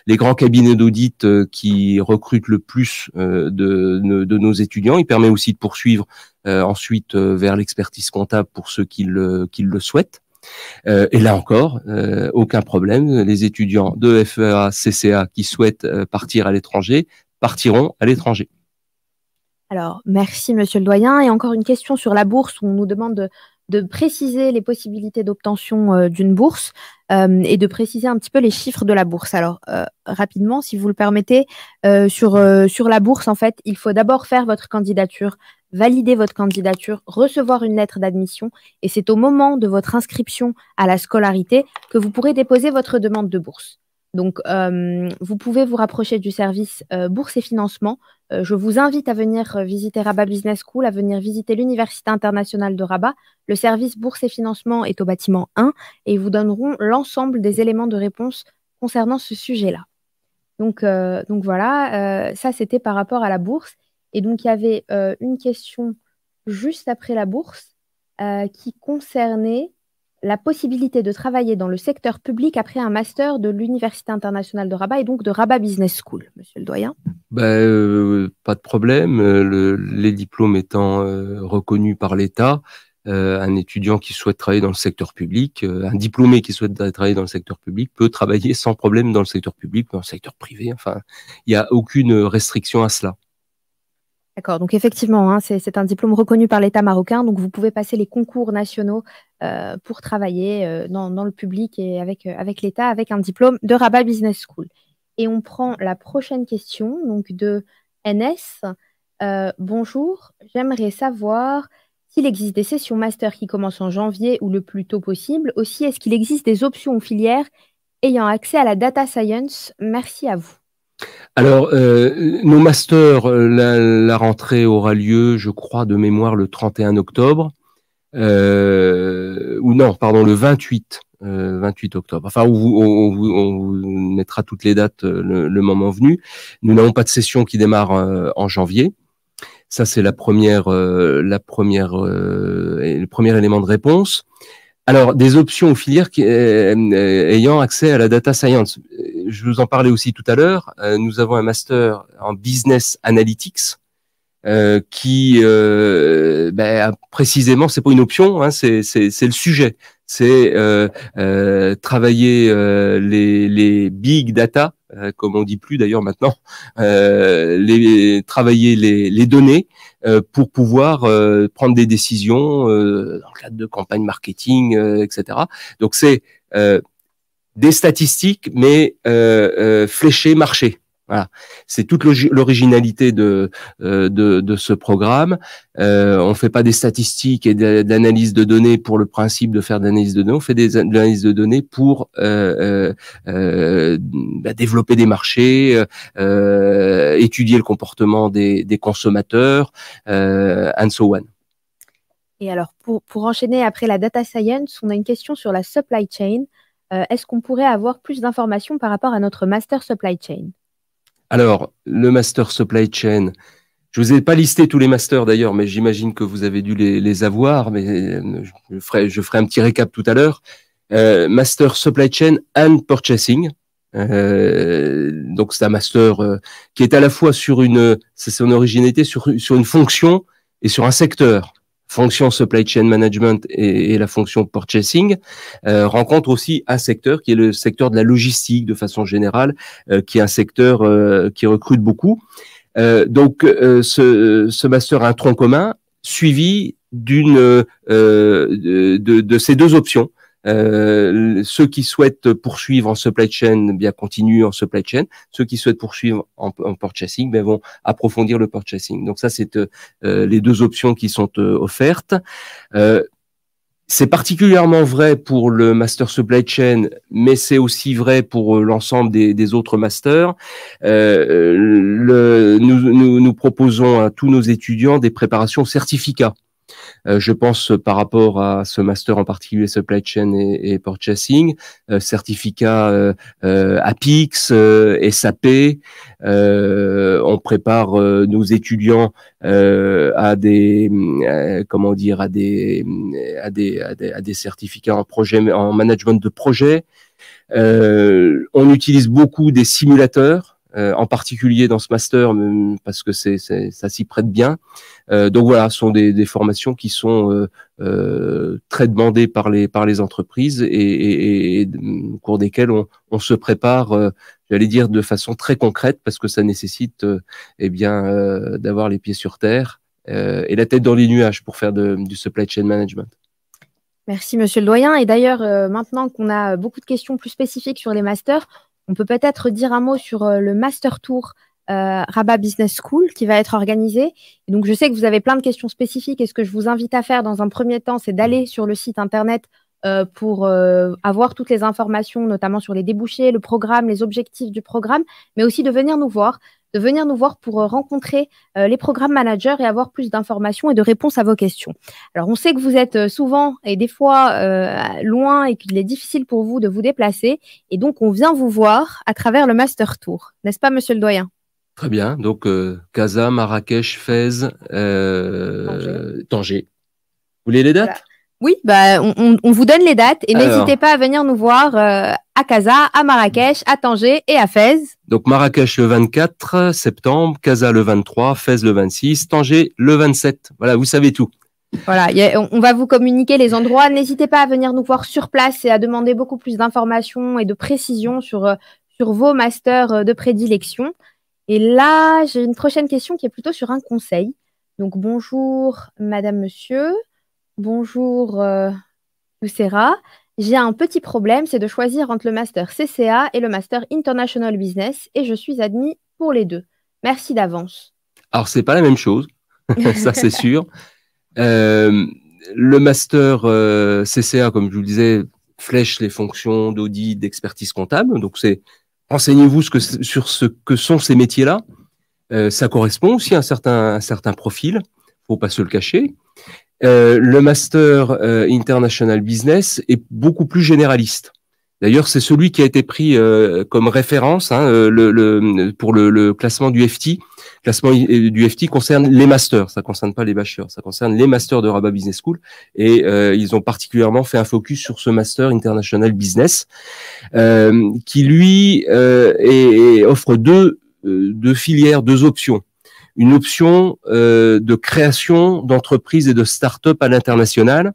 les grands cabinets d'audit euh, qui recrutent le plus euh, de, nos étudiants. Il permet aussi de poursuivre ensuite vers l'expertise comptable pour ceux qui le, qui le souhaitent. et là encore, aucun problème. Les étudiants de FEA, CCA qui souhaitent partir à l'étranger partiront à l'étranger. Alors, merci, monsieur le doyen. Et encore une question sur la bourse où on nous demande de, préciser les possibilités d'obtention euh, d'une bourse euh, et de préciser un petit peu les chiffres de la bourse. Alors, euh, rapidement, si vous le permettez, sur, sur la bourse, en fait, il faut d'abord faire votre candidature, valider votre candidature, recevoir une lettre d'admission. Et c'est au moment de votre inscription à la scolarité que vous pourrez déposer votre demande de bourse. Donc, euh, vous pouvez vous rapprocher du service euh, Bourse et Financement. Euh, je vous invite à venir visiter Rabat Business School, à venir visiter l'Université internationale de Rabat. Le service Bourse et Financement est au bâtiment 1 et ils vous donneront l'ensemble des éléments de réponse concernant ce sujet-là. Donc, donc voilà, ça c'était par rapport à la bourse. Et donc, il y avait une question juste après la bourse qui concernait la possibilité de travailler dans le secteur public après un master de l'Université internationale de Rabat et donc de Rabat Business School, monsieur le doyen ben, euh, Pas de problème. Euh, les diplômes étant euh, reconnus par l'État, un étudiant qui souhaite travailler dans le secteur public, un diplômé qui souhaite travailler dans le secteur public peut travailler sans problème dans le secteur public, dans le secteur privé. Enfin, il n'y a aucune restriction à cela. D'accord, donc effectivement, hein, c'est un diplôme reconnu par l'État marocain, donc vous pouvez passer les concours nationaux euh, pour travailler euh, dans, le public et euh, avec, l'État avec un diplôme de Rabat Business School. Et on prend la prochaine question donc de NS. bonjour, j'aimerais savoir s'il existe des sessions master qui commencent en janvier ou le plus tôt possible. Aussi, est-ce qu'il existe des options ou filières ayant accès à la data science Merci à vous. Alors, euh, nos masters, euh, la, rentrée aura lieu, je crois, de mémoire le 31 octobre, euh, ou non, pardon, le 28, 28 octobre. Enfin, on vous, on, mettra toutes les dates le, le moment venu. Nous n'avons pas de session qui démarre en janvier. Ça, c'est la première, la première, le premier élément de réponse. Alors, des options aux filières euh, euh, ayant accès à la data science. Euh, je vous en parlais aussi tout à l'heure. nous avons un master en business analytics qui, euh, ben, précisément, c'est pas une option, hein, c'est le sujet. C'est travailler les big data euh, comme on dit plus d'ailleurs maintenant, euh, les, travailler les, données euh, pour pouvoir prendre des décisions dans le cadre de campagne marketing, etc. Donc c'est des statistiques, mais fléchées marché. Voilà, c'est toute l'originalité euh, de, de, ce programme. Euh, on fait pas des statistiques et d'analyse de données pour le principe de faire d'analyse de données. On fait des analyses de données pour euh, euh, bah, développer des marchés, étudier le comportement des, consommateurs, and so on. Et alors, pour, pour, enchaîner après la data science, on a une question sur la supply chain. Est-ce qu'on pourrait avoir plus d'informations par rapport à notre master supply chain alors, le master supply chain, je vous ai pas listé tous les masters d'ailleurs, mais j'imagine que vous avez dû les, avoir, mais euh, je ferai, je ferai, un petit récap tout à l'heure. Euh, master Supply Chain and Purchasing. Euh, donc c'est un master qui est à la fois sur une, c'est son originalité, sur une fonction et sur un secteur fonction supply chain management et, la fonction purchasing euh, aussi un secteur qui est le secteur de la logistique de façon générale, euh, qui est un secteur euh, qui recrute beaucoup. Euh, donc ce, master a un tronc commun suivi d'une de, ces deux options euh, ceux qui souhaitent poursuivre en supply chain, eh bien continuent en supply chain. Ceux qui souhaitent poursuivre en, en purchasing, ben, vont approfondir le purchasing. Donc ça, c'est euh, euh, les deux options qui sont offertes. c'est particulièrement vrai pour le master supply chain, mais c'est aussi vrai pour l'ensemble des, autres masters. Le, nous, nous, proposons à tous nos étudiants des préparations certificats. Euh, je pense euh, par rapport à ce master en particulier supply chain et, Port purchasing, euh, certificat APIX, SAP. on prépare nos étudiants à des comment dire à des certificats en management de projet. on utilise beaucoup des simulateurs, en particulier dans ce master, parce que c'est, ça s'y prête bien. Euh, donc voilà, ce sont des, formations qui sont euh, euh, très demandées par les, entreprises et, mm, au cours desquelles on, se prépare j'allais dire de façon très concrète parce que ça nécessite eh bien d'avoir les pieds sur terre et la tête dans les nuages pour faire du supply chain management. Merci monsieur le doyen et d'ailleurs maintenant qu'on a beaucoup de questions plus spécifiques sur les masters, on peut peut-être dire un mot sur le master tour euh, Rabat Business School qui va être organisée. donc, je sais que vous avez plein de questions spécifiques et ce que je vous invite à faire dans un premier temps, c'est d'aller sur le site internet euh, pour euh, avoir toutes les informations, notamment sur les débouchés, le programme, les objectifs du programme, mais aussi de venir nous voir, de venir nous voir pour rencontrer les programmes managers et avoir plus d'informations et de réponses à vos questions. Alors, on sait que vous êtes souvent et des fois loin et qu'il est difficile pour vous de vous déplacer, et donc on vient vous voir à travers le Master Tour, n'est-ce pas, Monsieur le Doyen Très bien. Donc, Casa, euh, Marrakech, Fès, euh, Tanger. Vous voulez les dates Oui, bah, on, vous donne les dates et n'hésitez pas à venir nous voir euh, à Casa, à Marrakech, à Tanger et à Fès. Donc Marrakech le 24 septembre, Casa le 23, Fès le 26, Tanger le 27. Voilà, vous savez tout. Voilà, on, va vous communiquer les endroits. N'hésitez pas à venir nous voir sur place et à demander beaucoup plus d'informations et de précisions sur, sur vos masters de prédilection. Et là, j'ai une prochaine question qui est plutôt sur un conseil. Donc bonjour Madame, Monsieur, bonjour euh, Lucera. J'ai un petit problème, c'est de choisir entre le master CCA et le master International Business et je suis admis pour les deux. Merci d'avance. Alors c'est pas la même chose, ça c'est sûr. Euh, le master euh, CCA, comme je vous le disais, flèche les fonctions d'audit, d'expertise comptable. Donc c'est Enseignez-vous ce sur ce que sont ces métiers-là. Euh, ça correspond aussi à un certain, un certain profil, faut pas se le cacher. Euh, le master euh, international business est beaucoup plus généraliste. D'ailleurs, c'est celui qui a été pris euh, comme référence hein, euh, le, pour le, le, classement du FT classement du FT concerne les masters, ça concerne pas les bachelors, ça concerne les masters de Rabat Business School. Et euh, ils ont particulièrement fait un focus sur ce master international business, euh, qui lui euh, offre deux, deux filières, deux options. Une option de création d'entreprises et de start-up à l'international,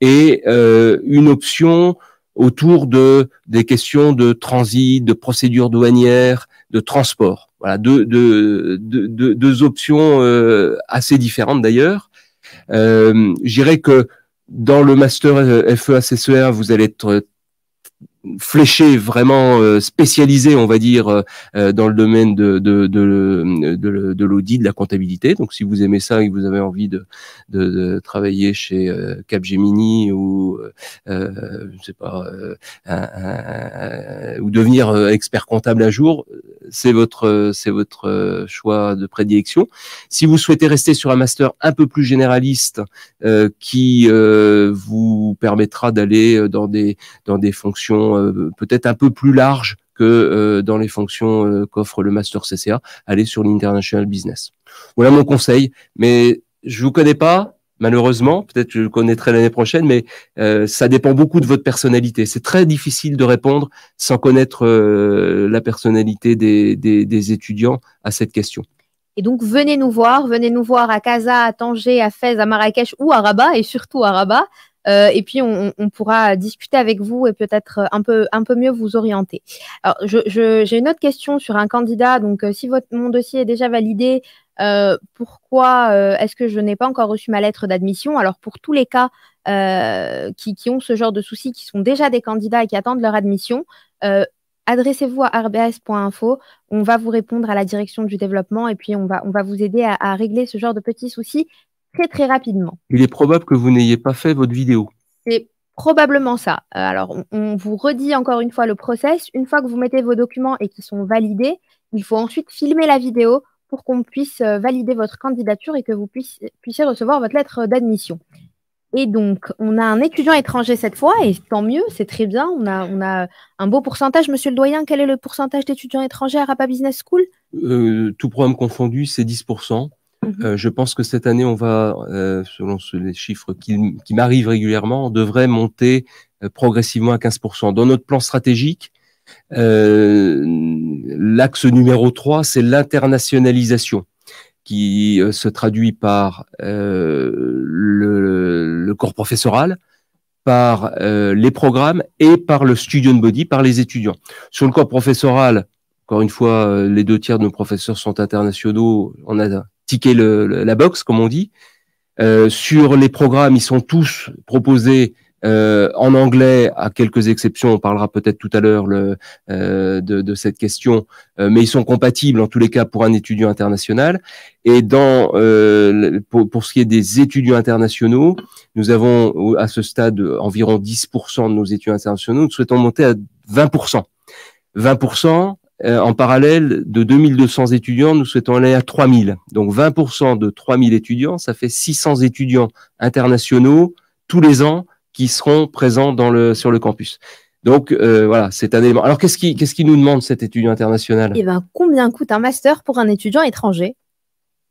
et une option autour de des questions de transit, de procédures douanières, de transport. Voilà, deux, deux, deux, deux options euh, assez différentes d'ailleurs. Euh, que dans le master euh, FEACCR, e vous allez être fléché, vraiment euh, spécialisé, on va dire, euh, euh, dans le domaine de, de, de, de, l'audit, de la comptabilité. Donc, si vous aimez ça et que vous avez envie de, de, travailler chez Capgemini ou, je sais pas, ou devenir expert comptable à jour, c'est votre, c'est votre choix de prédilection. Si vous souhaitez rester sur un master un peu plus généraliste, qui vous permettra d'aller dans des, dans des fonctions euh, peut-être un peu plus large que euh, dans les fonctions euh, qu'offre le master CCA, aller sur l'international business. Voilà mon conseil, mais je vous connais pas, malheureusement, peut-être je le connaîtrai l'année prochaine, mais ça dépend beaucoup de votre personnalité. C'est très difficile de répondre sans connaître la personnalité des, étudiants à cette question. Et donc, venez nous voir, venez nous voir à Casa, à Tanger, à Fès, à Marrakech ou à Rabat, et surtout à Rabat. Euh, et puis, on, pourra discuter avec vous et peut-être euh, un peu, mieux vous orienter. Alors, j'ai une autre question sur un candidat. Donc, euh, si votre, mon dossier est déjà validé, pourquoi est-ce que je n'ai pas encore reçu ma lettre d'admission Alors pour tous les cas qui, ont ce genre de soucis, qui sont déjà des candidats et qui attendent leur admission, adressez-vous à rbs.info. On va vous répondre à la direction du développement et puis on va, on va vous aider à, régler ce genre de petits soucis très rapidement. Il est probable que vous n'ayez pas fait votre vidéo. C'est probablement ça. Euh, alors, on, vous redit encore une fois le process. Une fois que vous mettez vos documents et qu'ils sont validés, il faut ensuite filmer la vidéo pour qu'on puisse euh, valider votre candidature et que vous puissiez, recevoir votre lettre d'admission. Et donc, on a un étudiant étranger cette fois, et tant mieux, c'est très bien. On a, un beau pourcentage. Monsieur le doyen, quel est le pourcentage d'étudiants étrangers à Rapa Business School euh, Tout programme confondu, c'est 10%. Euh, mhm. je pense que cette année, on va, euh, selon les chiffres qui, m'arrivent régulièrement, on devrait monter euh, progressivement à 15%. Dans notre plan stratégique, euh, l'axe numéro 3, c'est l'internationalisation qui se traduit par le, le, corps professoral, par les programmes et par le student body, par les étudiants. Sur le corps professoral, encore une fois, les deux tiers de nos professeurs sont internationaux. en a ticker le, la box, comme on dit. Euh, sur les programmes, ils sont tous proposés euh, en anglais, à quelques exceptions, on parlera peut-être tout à l'heure euh, de, de, cette question, euh, mais ils sont compatibles en tous les cas pour un étudiant international. Et dans euh, pour, pour, ce qui est des étudiants internationaux, nous avons à ce stade environ 10% de nos étudiants internationaux. Nous souhaitons monter à 20%. 20%, euh, en parallèle, de 2200 étudiants, nous souhaitons aller à 3000. Donc 20% de 3000 étudiants, ça fait 600 étudiants internationaux tous les ans qui seront présents dans le, sur le campus. Donc euh, voilà, c'est un élément. Alors qu'est-ce qui, qu'est-ce qui nous demande cet étudiant international Eh ben, combien coûte un master pour un étudiant étranger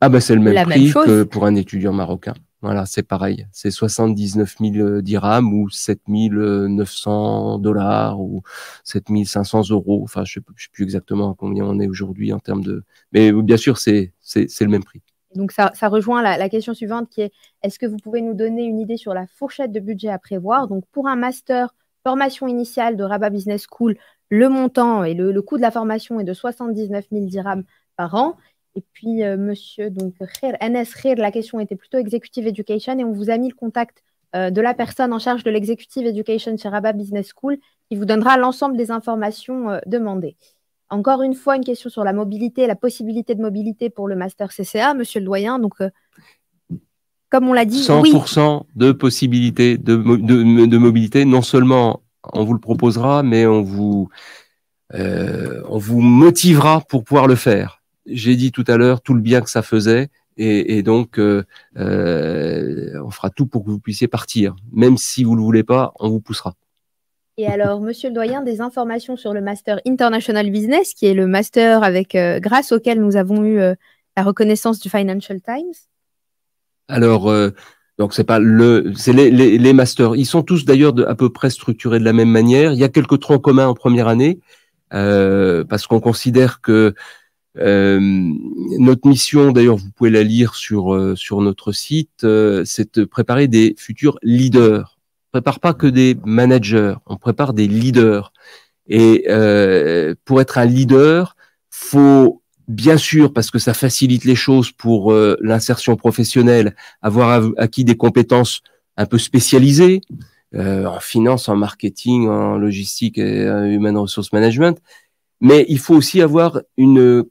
Ah ben c'est le même prix que pour un étudiant marocain. Voilà, c'est pareil. C'est 79 000 euh, dirhams ou 7 900 euh, dollars ou 7 500 euros. Enfin, je ne sais, plus exactement combien on est aujourd'hui en termes de. Mais euh, bien sûr, c'est le même prix. Donc, ça, rejoint la, question suivante qui est est-ce que vous pouvez nous donner une idée sur la fourchette de budget à prévoir Donc, pour un master formation initiale de Rabat Business School, le montant et le, le coût de la formation est de 79 000 dirhams par an. Et puis, euh, monsieur, donc, NS Khir, la question était plutôt Executive Education et on vous a mis le contact euh, de la personne en charge de l'Executive Education chez Rabat Business School qui vous donnera l'ensemble des informations euh, demandées. Encore une fois, une question sur la mobilité, la possibilité de mobilité pour le master CCA, monsieur le doyen. Donc, comme on l'a dit, 100% de possibilité de, mobilité, non seulement on vous le proposera, mais on vous, on vous motivera pour pouvoir le faire j'ai dit tout à l'heure tout le bien que ça faisait. Et, donc, euh, euh, on fera tout pour que vous puissiez partir. Même si vous ne le voulez pas, on vous poussera. Et alors, monsieur le doyen, des informations sur le Master International Business, qui est le master avec, euh, grâce auquel nous avons eu la reconnaissance du Financial Times Alors, donc c'est pas le, c'est les, masters. Ils sont tous d'ailleurs à peu près structurés de la même manière. Il y a quelques troncs communs en première année, parce qu'on considère que euh, notre mission, d'ailleurs, vous pouvez la lire sur, euh, sur notre site, euh, c'est de préparer des futurs leaders. On prépare pas que des managers, on prépare des leaders. Et pour être un leader, faut bien sûr, parce que ça facilite les choses pour l'insertion professionnelle, avoir acquis des compétences un peu spécialisées en finance, en marketing, en logistique et en human resource management. Mais il faut aussi avoir une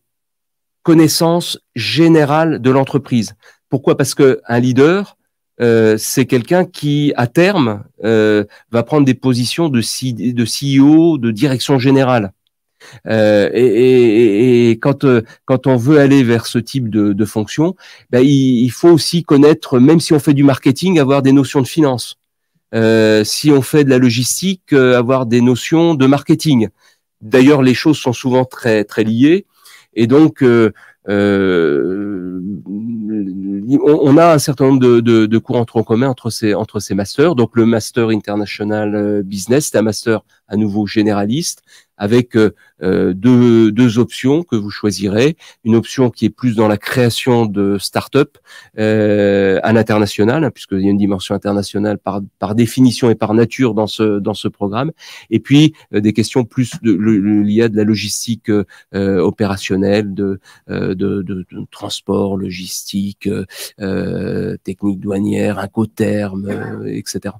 connaissance générale de l'entreprise. Pourquoi Parce que un leader, euh, c'est quelqu'un qui, à terme, euh, va prendre des positions de, CEO, e de direction générale. Euh, et, quand, quand on veut aller vers ce type de, fonction, ben, il, il, faut aussi connaître, même si on fait du marketing, avoir des notions de finance. si on fait de la logistique, avoir des notions de marketing. D'ailleurs, les choses sont souvent très très liées. Et donc, euh, euh, on, a un certain nombre de, de, cours entre en commun entre ces, entre ces masters. Donc, le master international euh, business, c'est un master à nouveau généraliste avec euh, euh, deux, options que vous choisirez. Une option qui est plus dans la création de start-up euh, à l'international, hein, puisqu'il y a une dimension internationale par, définition et par nature dans ce, dans ce programme. Et puis des questions plus de, liées à de la logistique opérationnelle, de, de, transport, logistique, technique douanière, incoterme, etc.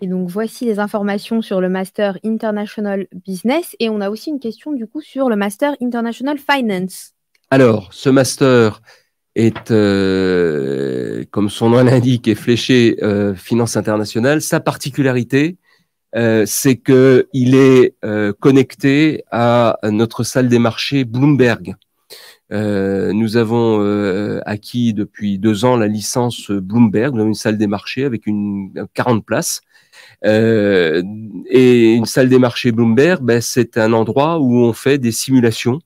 Et donc voici les informations sur le Master International Business et on a aussi une question du coup sur le Master International Finance. Alors, ce master est, euh, comme son nom l'indique, est fléché euh, finance internationale. Sa particularité, euh, c'est il est, euh, connecté à notre salle des marchés Bloomberg. nous avons acquis depuis deux ans la licence Bloomberg, avons une salle des marchés avec une 40 places euh, et une salle des marchés Bloomberg, ben, c'est un endroit où on fait des simulations,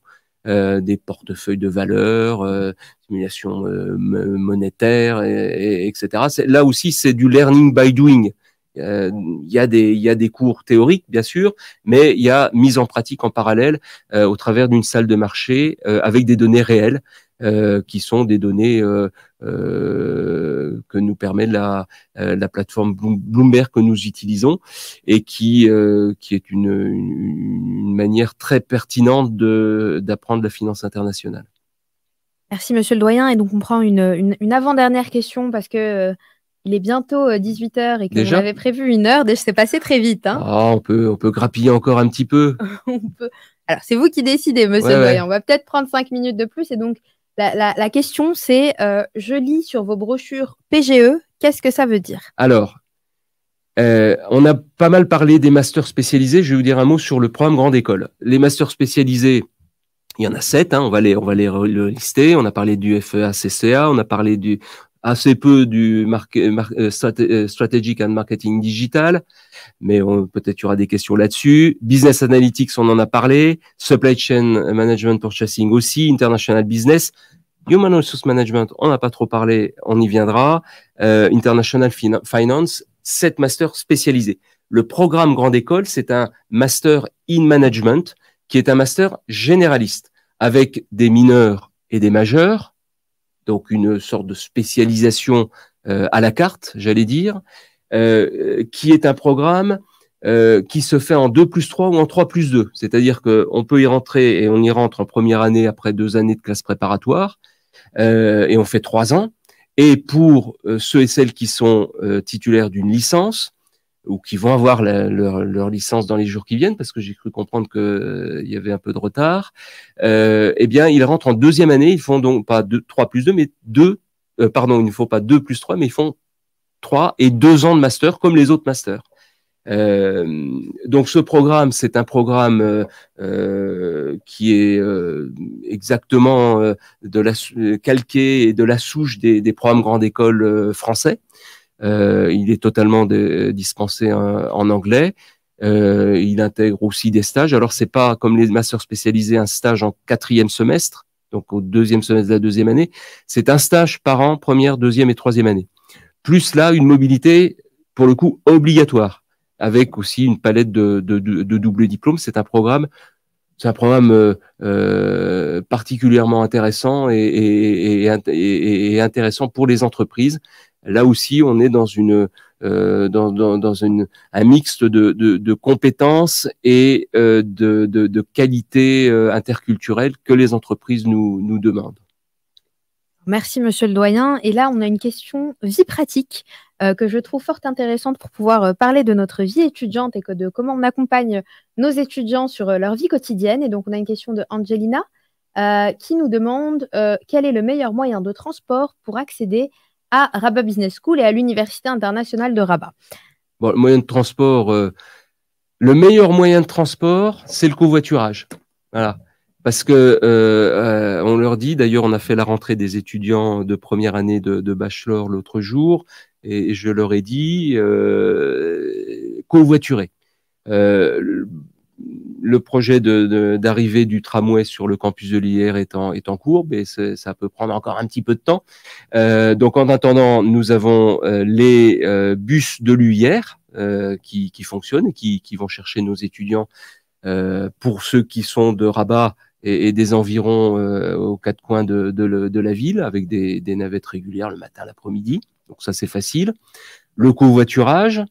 euh, des portefeuilles de valeurs, euh, simulations euh, monétaires, et, et, etc. Là aussi, c'est du learning by doing. Il y, a des, il y a des cours théoriques, bien sûr, mais il y a mise en pratique en parallèle au travers d'une salle de marché avec des données réelles. Euh, qui sont des données euh, euh, que nous permet la, euh, la plateforme Bloomberg que nous utilisons et qui, euh, qui est une, une, manière très pertinente d'apprendre la finance internationale. Merci, monsieur le doyen. Et donc, on prend une, une, avant-dernière question parce que il est bientôt 18h et que j'avais prévu une heure. C'est passé très vite. Hein. Ah, on, peut, on peut grappiller encore un petit peu. on peut... Alors, c'est vous qui décidez, monsieur Le Doyen. On va peut-être prendre 5 minutes de plus. Et donc, la, question, c'est euh, je lis sur vos brochures PGE, qu'est-ce que ça veut dire Alors, euh, on a pas mal parlé des masters spécialisés. Je vais vous dire un mot sur le programme Grande École. Les masters spécialisés, il y en a sept. Hein. on va les, on va les lister. On a parlé du FEA, On a parlé du, assez peu du euh, euh, strategic and marketing digital, mais peut-être y aura des questions là-dessus. Business analytics, on en a parlé. Supply chain management purchasing aussi, international business. Human Resource Management, on n'a pas trop parlé, on y viendra. Euh, international Finance, sept masters spécialisés. Le programme Grande École, c'est un master in management qui est un master généraliste avec des mineurs et des majeurs donc une sorte de spécialisation euh, à la carte, j'allais dire, euh, qui est un programme euh, qui se fait en deux plus 3 ou en 3 plus 2. C'est-à-dire qu'on peut y rentrer et on y rentre en première année après deux années de classe préparatoire et on fait trois ans. Et pour ceux et celles qui sont titulaires d'une licence, ou qui vont avoir leur, licence dans les jours qui viennent, parce que j'ai cru comprendre qu'il euh, y avait un peu de retard, euh, eh bien, ils rentrent en deuxième année, ils font donc pas deux, 3 plus 2, mais deux. Euh, pardon, il ne faut pas 2 plus 3, mais ils font 3 et 2 ans de master, comme les autres masters. Euh, donc ce programme, c'est un programme qui est exactement de la, calqué et de la souche des, des programmes grande école français. Euh, il est totalement dispensé hein, en, anglais. Euh, il intègre aussi des stages. Alors c'est pas comme les masters spécialisés un stage en quatrième semestre, donc au deuxième semestre de la deuxième année. C'est un stage par an, première, deuxième et troisième année. Plus là une mobilité pour le coup obligatoire, avec aussi une palette de, de, de, double diplôme. C'est un programme, c'est un programme euh, particulièrement intéressant et, et, et intéressant pour les entreprises là aussi, on est dans euh, un mixte de, compétences et euh, de, de, de, qualité euh, interculturelle que les entreprises nous, demandent. Merci, monsieur le doyen. Et là, on a une question vie pratique que je trouve fort intéressante pour pouvoir parler de notre vie étudiante et que de comment on accompagne nos étudiants sur leur vie quotidienne. Et donc, on a une question de Angelina qui nous demande quel est le meilleur moyen de transport pour accéder à Rabat Business School et à l'Université internationale de Rabat. le moyen de transport, euh, le meilleur moyen de transport, c'est le covoiturage. Voilà. Parce que euh, euh, on leur dit, d'ailleurs, on a fait la rentrée des étudiants de première année de, bachelor l'autre jour, et je leur ai dit covoiturer le projet d'arrivée du tramway sur le campus de l'IR est en, est en ça peut prendre encore un petit peu de temps. Euh, donc en attendant, nous avons euh, les euh, bus de l'UIR qui, fonctionnent qui, vont chercher nos étudiants pour ceux qui sont de Rabat et, des environs aux quatre coins de, la ville avec des, des navettes régulières le matin, l'après-midi. Donc ça c'est facile. Le covoiturage.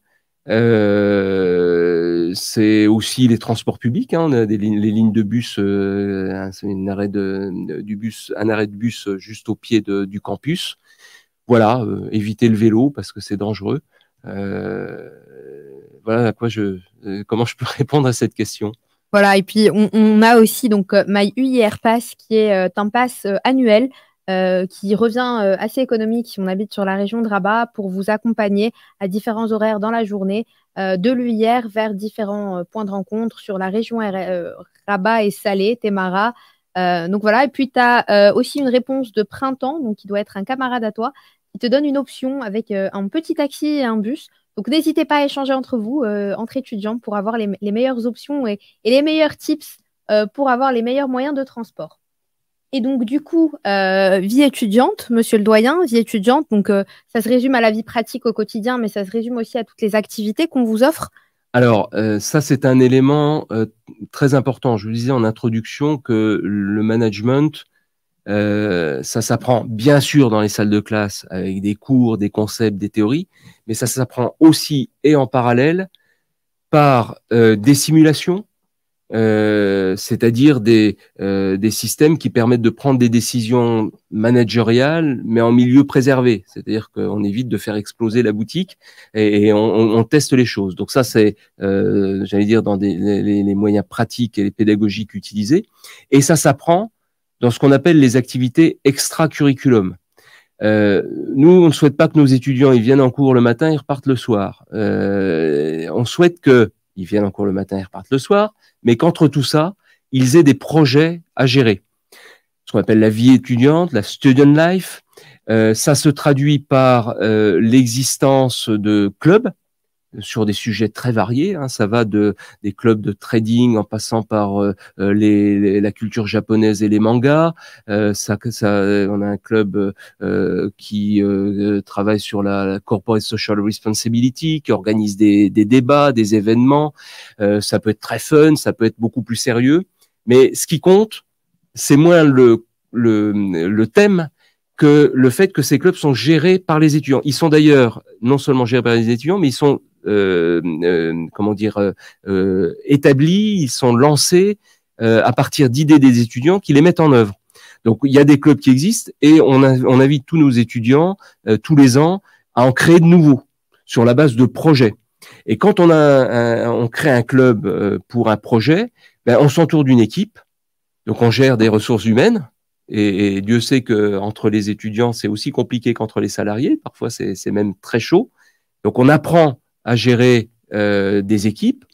Euh, c'est aussi les transports publics. Hein, on a des lignes, les lignes de bus, euh, un, arrêt de, du bus, un arrêt de bus euh, juste au pied de, du campus. Voilà, euh, éviter le vélo parce que c'est dangereux. voilà à quoi je, comment je peux répondre à cette question. Voilà, et puis on, on a aussi donc My UIR Pass qui est un pass annuel euh, qui revient euh, assez économique si on habite sur la région de Rabat pour vous accompagner à différents horaires dans la journée euh, de l'UIR vers différents points de rencontre sur la région Rabat et Salé, Témara. donc voilà, et puis tu as aussi une réponse de printemps, donc qui doit être un camarade à toi, qui te donne une option avec un petit taxi et un bus. Donc n'hésitez pas à échanger entre vous, entre étudiants, pour avoir les, meilleures options et les meilleurs tips pour avoir les meilleurs moyens de transport. Et donc, du coup, euh, vie étudiante, monsieur le doyen, vie étudiante, donc euh, ça se résume à la vie pratique au quotidien, mais ça se résume aussi à toutes les activités qu'on vous offre Alors, euh, ça, c'est un élément très important. Je vous disais en introduction que le management, ça s'apprend bien sûr dans les salles de classe avec des cours, des concepts, des théories, mais ça s'apprend aussi et en parallèle par des simulations, euh, c'est-à-dire des, euh, des systèmes qui permettent de prendre des décisions managériales, mais en milieu préservé, c'est-à-dire qu'on évite de faire exploser la boutique et, on, teste les choses. Donc ça, c'est, euh, j'allais dire, dans les, moyens pratiques et les pédagogiques utilisés. Et ça s'apprend dans ce qu'on appelle les activités extra nous, on ne souhaite pas que nos étudiants ils viennent en cours le matin, et repartent le soir. on souhaite que ils viennent encore le matin et repartent le soir, mais qu'entre tout ça, ils aient des projets à gérer. Ce qu'on appelle la vie étudiante, la student life, euh, ça se traduit par euh, l'existence de clubs, sur des sujets très variés. Hein. Ça va de des clubs de trading en passant par euh, euh, les, la culture japonaise et les mangas. Euh, ça, ça, on a un club qui travaille sur la, corporate social responsibility, qui organise des, des débats, des événements. ça peut être très fun, ça peut être beaucoup plus sérieux. Mais ce qui compte, c'est moins le, le, le thème, que le fait que ces clubs sont gérés par les étudiants. Ils sont d'ailleurs non seulement gérés par les étudiants, mais ils sont euh, euh, comment dire, euh, établis, ils sont lancés à partir d'idées des étudiants qui les mettent en œuvre. Donc il y a des clubs qui existent et on, on invite tous nos étudiants tous les ans à en créer de nouveaux sur la base de projets. Et quand on, a on crée un club pour un projet, ben, on s'entoure d'une équipe. Donc on gère des ressources humaines. Et, et Dieu sait que entre les étudiants, c'est aussi compliqué qu'entre les salariés. Parfois, c'est même très chaud. Donc on apprend à gérer euh, des équipes.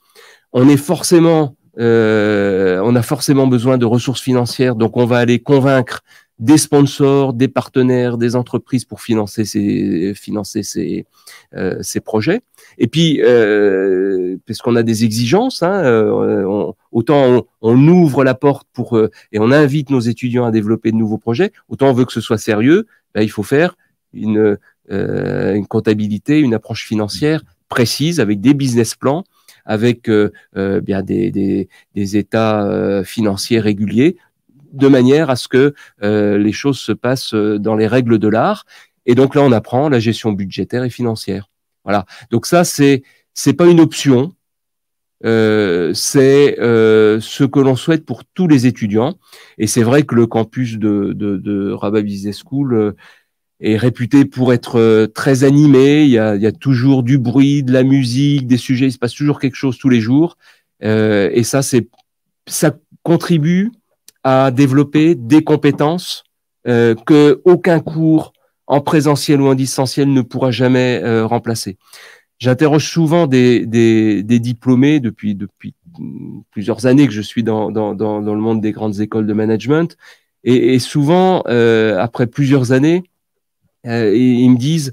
On est forcément, euh, on a forcément besoin de ressources financières, donc on va aller convaincre des sponsors, des partenaires, des entreprises pour financer ces financer ces, euh, ces projets. Et puis, euh, parce qu'on a des exigences, hein, autant on, ouvre la porte pour et on invite nos étudiants à développer de nouveaux projets, autant on veut que ce soit sérieux, ben, il faut faire une, une comptabilité, une approche financière précises, avec des business plans, avec euh, euh, bien des, états euh, financiers réguliers, de manière à ce que les choses se passent dans les règles de l'art. Et donc là, on apprend la gestion budgétaire et financière. Voilà. Donc ça, c'est c'est pas une option. c'est ce que l'on souhaite pour tous les étudiants. Et c'est vrai que le campus de, de, de Rabat Business School est réputé pour être euh, très animé. Il y, a, il y, a, toujours du bruit, de la musique, des sujets. Il se passe toujours quelque chose tous les jours. Euh, et ça, c'est ça contribue à développer des compétences euh, que aucun cours en présentiel ou en distanciel ne pourra jamais euh, remplacer. J'interroge souvent des, des, des, diplômés depuis, depuis plusieurs années que je suis dans, dans, dans, dans le monde des grandes écoles de management. Et, et souvent, euh, après plusieurs années, euh, et ils me disent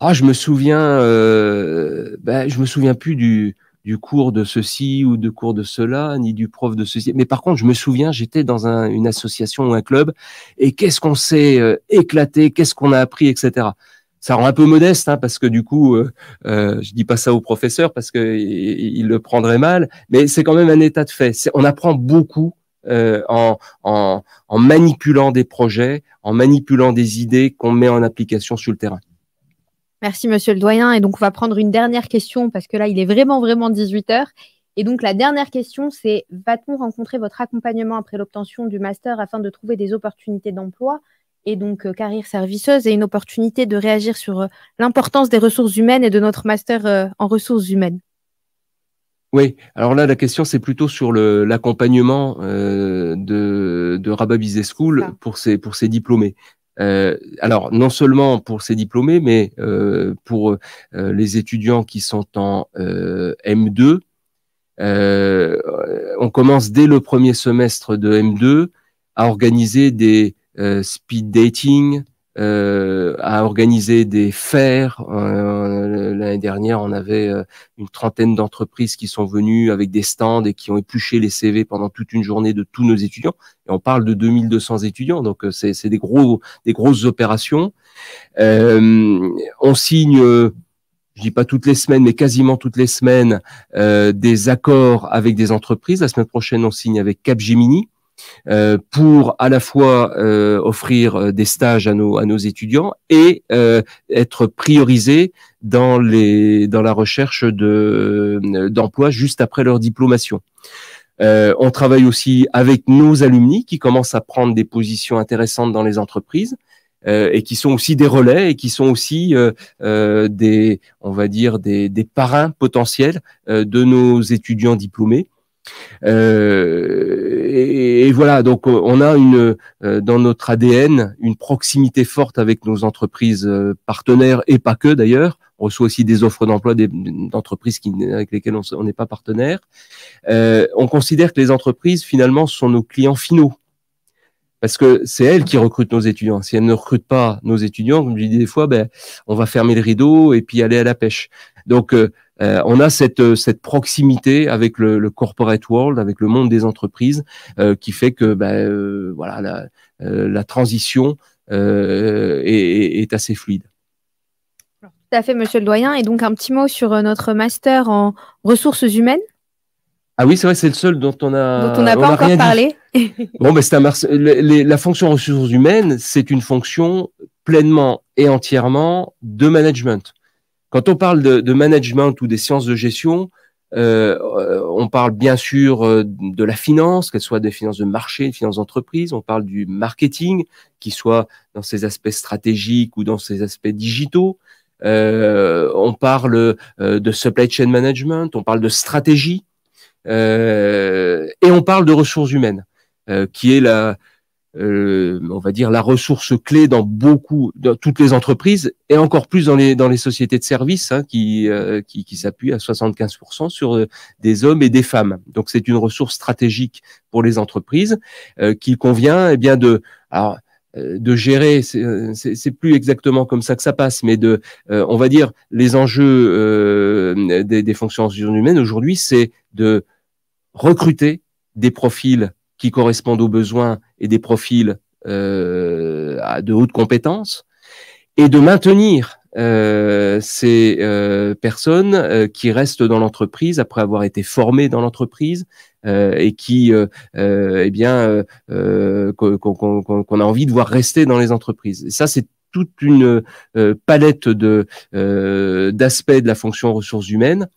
ah je me souviens euh, ben, je me souviens plus du, cours de ceci ou de cours de cela ni du prof de ceci mais par contre je me souviens j'étais dans une association ou un club et qu'est-ce qu'on s'est euh, éclaté qu'est-ce qu'on a appris etc ça rend un peu modeste hein, parce que du coup euh, euh, je dis pas ça au professeur parce que le prendrait mal mais c'est quand même un état de fait on apprend beaucoup euh, en, manipulant des projets, en manipulant des idées qu'on met en application sur le terrain. Merci, monsieur le doyen. Et donc, on va prendre une dernière question parce que là, il est vraiment, vraiment 18 heures. Et donc, la dernière question, c'est va-t-on rencontrer votre accompagnement après l'obtention du master afin de trouver des opportunités d'emploi et donc euh, carrière serviceuse et une opportunité de réagir sur euh, l'importance des ressources humaines et de notre master en ressources humaines oui, alors là, la question, c'est plutôt sur l'accompagnement euh, de, de School pour ses, pour ses diplômés. Euh, alors, non seulement pour ses diplômés, mais euh, pour les étudiants qui sont en M2, on commence dès le premier semestre de M2 à organiser des speed dating, euh, à organiser des fairs. Euh, euh, l'année dernière, on avait euh, une trentaine d'entreprises qui sont venues avec des stands et qui ont épluché les CV pendant toute une journée de tous nos étudiants. Et on parle de 2200 étudiants, donc c'est des, gros, des grosses opérations. on signe je dis pas toutes les semaines, mais quasiment toutes les semaines, des accords avec des entreprises. La semaine prochaine, on signe avec Capgemini. Euh, pour à la fois euh, offrir euh, des stages à nos, à nos étudiants et être priorisés dans, dans la recherche d'emploi juste après leur diplomation. on travaille aussi avec nos alumni qui commencent à prendre des positions intéressantes dans les entreprises et qui sont aussi des relais et qui sont aussi des, on va dire, des, parrains potentiels de nos étudiants diplômés. Euh, et, voilà, donc euh, on a une euh, dans notre ADN une proximité forte avec nos entreprises partenaires et pas que d'ailleurs. On reçoit aussi des offres d'emploi d'entreprises avec lesquelles on n'est pas partenaire. on considère que les entreprises finalement sont nos clients finaux parce que c'est elles qui recrutent nos étudiants. Si elles ne recrutent pas nos étudiants, comme je dis des fois, ben, on va fermer le rideau et puis aller à la pêche. Donc, euh, euh, on a cette, euh, proximité avec le, corporate world, avec le monde des entreprises, qui fait que ben, voilà, la, transition est, assez fluide. Tout à fait, Monsieur le Doyen. Et donc, un petit mot sur notre master en ressources humaines. Ah oui, c'est vrai, c'est le seul dont on a, dont on n'a pas encore parlé. bon, c'est la fonction ressources humaines, c'est une fonction pleinement et entièrement de management. Quand on parle de, management ou des sciences de gestion, euh, on parle bien sûr euh, de la finance, qu'elle soit des finances de marché, des finances d'entreprise. On parle du marketing, qui soit dans ses aspects stratégiques ou dans ses aspects digitaux. Euh, on parle de supply chain management, on parle de stratégie et on parle de ressources humaines, qui est la, euh, on va dire la ressource clé dans beaucoup, dans toutes les entreprises et encore plus dans les dans les sociétés de services hein, qui, euh, qui, qui s'appuient à 75% sur euh, des hommes et des femmes. Donc c'est une ressource stratégique pour les entreprises qu'il convient eh bien de de gérer, c'est plus exactement comme ça que ça passe, mais de, on va dire, les enjeux des, des fonctions humaines aujourd'hui, c'est de recruter des profils qui correspondent aux besoins et des profils euh, de haute compétence, et de maintenir euh, ces euh, personnes euh, qui restent dans l'entreprise après avoir été formées dans l'entreprise et qui, eh bien, qu'on a envie de voir rester dans les entreprises. Et ça, c'est toute une palette de d'aspects de la fonction ressources humaines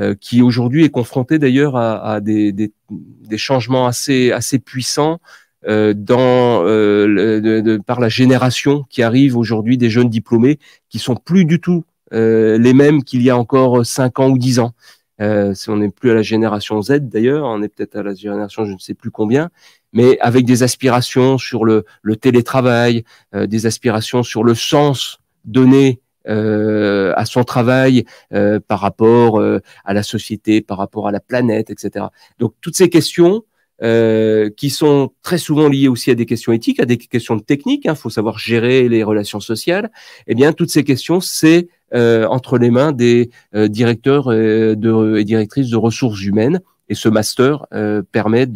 euh, qui aujourd'hui est confronté d'ailleurs à, à des, des, des, changements assez, assez puissants euh, dans, euh, de, de, par la génération qui arrive aujourd'hui des jeunes diplômés qui sont plus du tout les mêmes qu'il y a encore 5 ans ou 10 ans. Euh, on n'est plus à la génération Z d'ailleurs, on est peut-être à la génération je ne sais plus combien, mais avec des aspirations sur le, le télétravail, des aspirations sur le sens donné euh, à son travail, euh, par rapport euh, à la société, par rapport à la planète, etc. Donc toutes ces questions euh, qui sont très souvent liées aussi à des questions éthiques, à des questions de technique, il hein, faut savoir gérer les relations sociales, eh bien toutes ces questions, c'est entre les mains des directeurs et, de, et, directrices de ressources humaines. Et ce master permet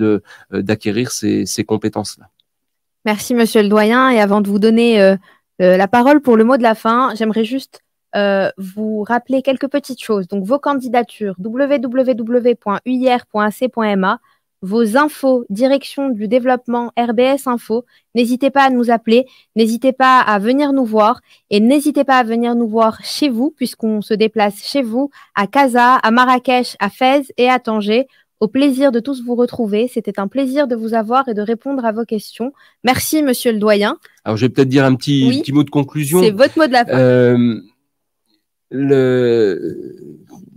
d'acquérir ces, ces compétences-là. Merci, monsieur le doyen. Et avant de vous donner euh, la parole pour le mot de la fin. J'aimerais juste euh, vous rappeler quelques petites choses. Donc, vos candidatures, www.uir.ac.ma, vos infos, direction du développement RBS Info. N'hésitez pas à nous appeler, n'hésitez pas à venir nous voir et n'hésitez pas à venir nous voir chez vous, puisqu'on se déplace chez vous, à Casa, à Marrakech, à Fès et à Tanger. Au plaisir de tous vous retrouver. C'était un plaisir de vous avoir et de répondre à vos questions. Merci, monsieur le doyen. Alors, je vais peut-être dire un petit, mot de conclusion. C'est votre mot de la fin. Euh,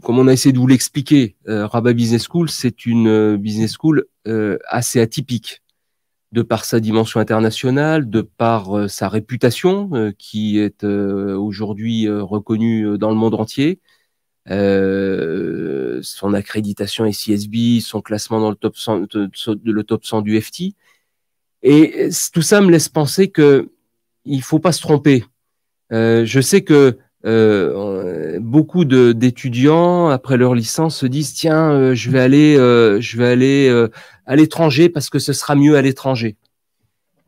comme on a essayé de vous l'expliquer, euh, Rabat Business School, c'est une euh, business school assez atypique de par sa dimension internationale, de par sa réputation qui est aujourd'hui reconnue dans le monde entier, euh, son accréditation SISB, son classement dans le top 100, le top 100 du FT. Et euh, tout ça me laisse penser que il faut pas se tromper. Euh, je sais que beaucoup d'étudiants après leur licence se disent tiens je vais aller je vais aller à l'étranger parce que ce sera mieux à l'étranger.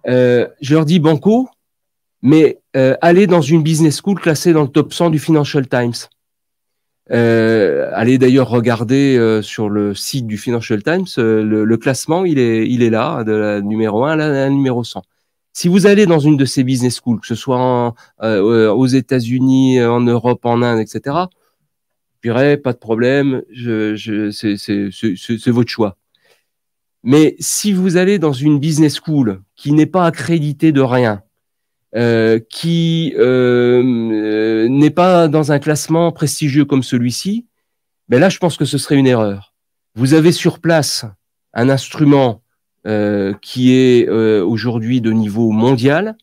je leur dis banco, mais allez dans une business school classée dans le top 100 du Financial Times. Euh, allez d'ailleurs regarder euh, sur le site du Financial Times, euh, le, classement, il est, il est là, de la numéro 1 à la, numéro 100. Si vous allez dans une de ces business schools, que ce soit euh, aux États-Unis, en Europe, en Inde, etc., pas de problème, je, je, c'est votre choix. Mais si vous allez dans une business school qui n'est pas accréditée de rien, euh, qui euh, euh, n'est pas dans un classement prestigieux comme celui-ci, mais ben là, je pense que ce serait une erreur. Vous avez sur place un instrument qui est aujourd'hui de niveau mondial,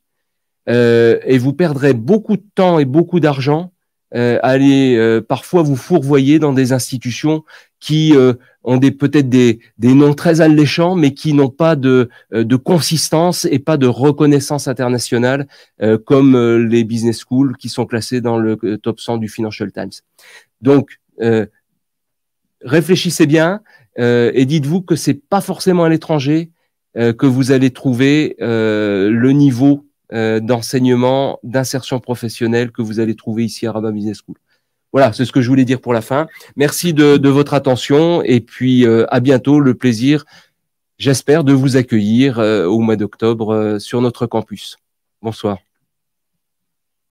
et vous perdrez beaucoup de temps et beaucoup d'argent euh, allez euh, parfois vous fourvoyer dans des institutions qui euh, ont des peut-être des, noms très alléchants, mais qui n'ont pas de, de consistance et pas de reconnaissance internationale, comme les business schools qui sont classés dans le top 100 du Financial Times. Donc, réfléchissez bien et dites-vous que c'est pas forcément à l'étranger que vous allez trouver le niveau euh, d'enseignement, d'insertion professionnelle que vous allez trouver ici à Rabat Business School. Voilà, c'est ce que je voulais dire pour la fin. Merci de, votre attention et puis euh, à bientôt. Le plaisir, j'espère, de vous accueillir euh, au mois d'octobre sur notre campus. Bonsoir.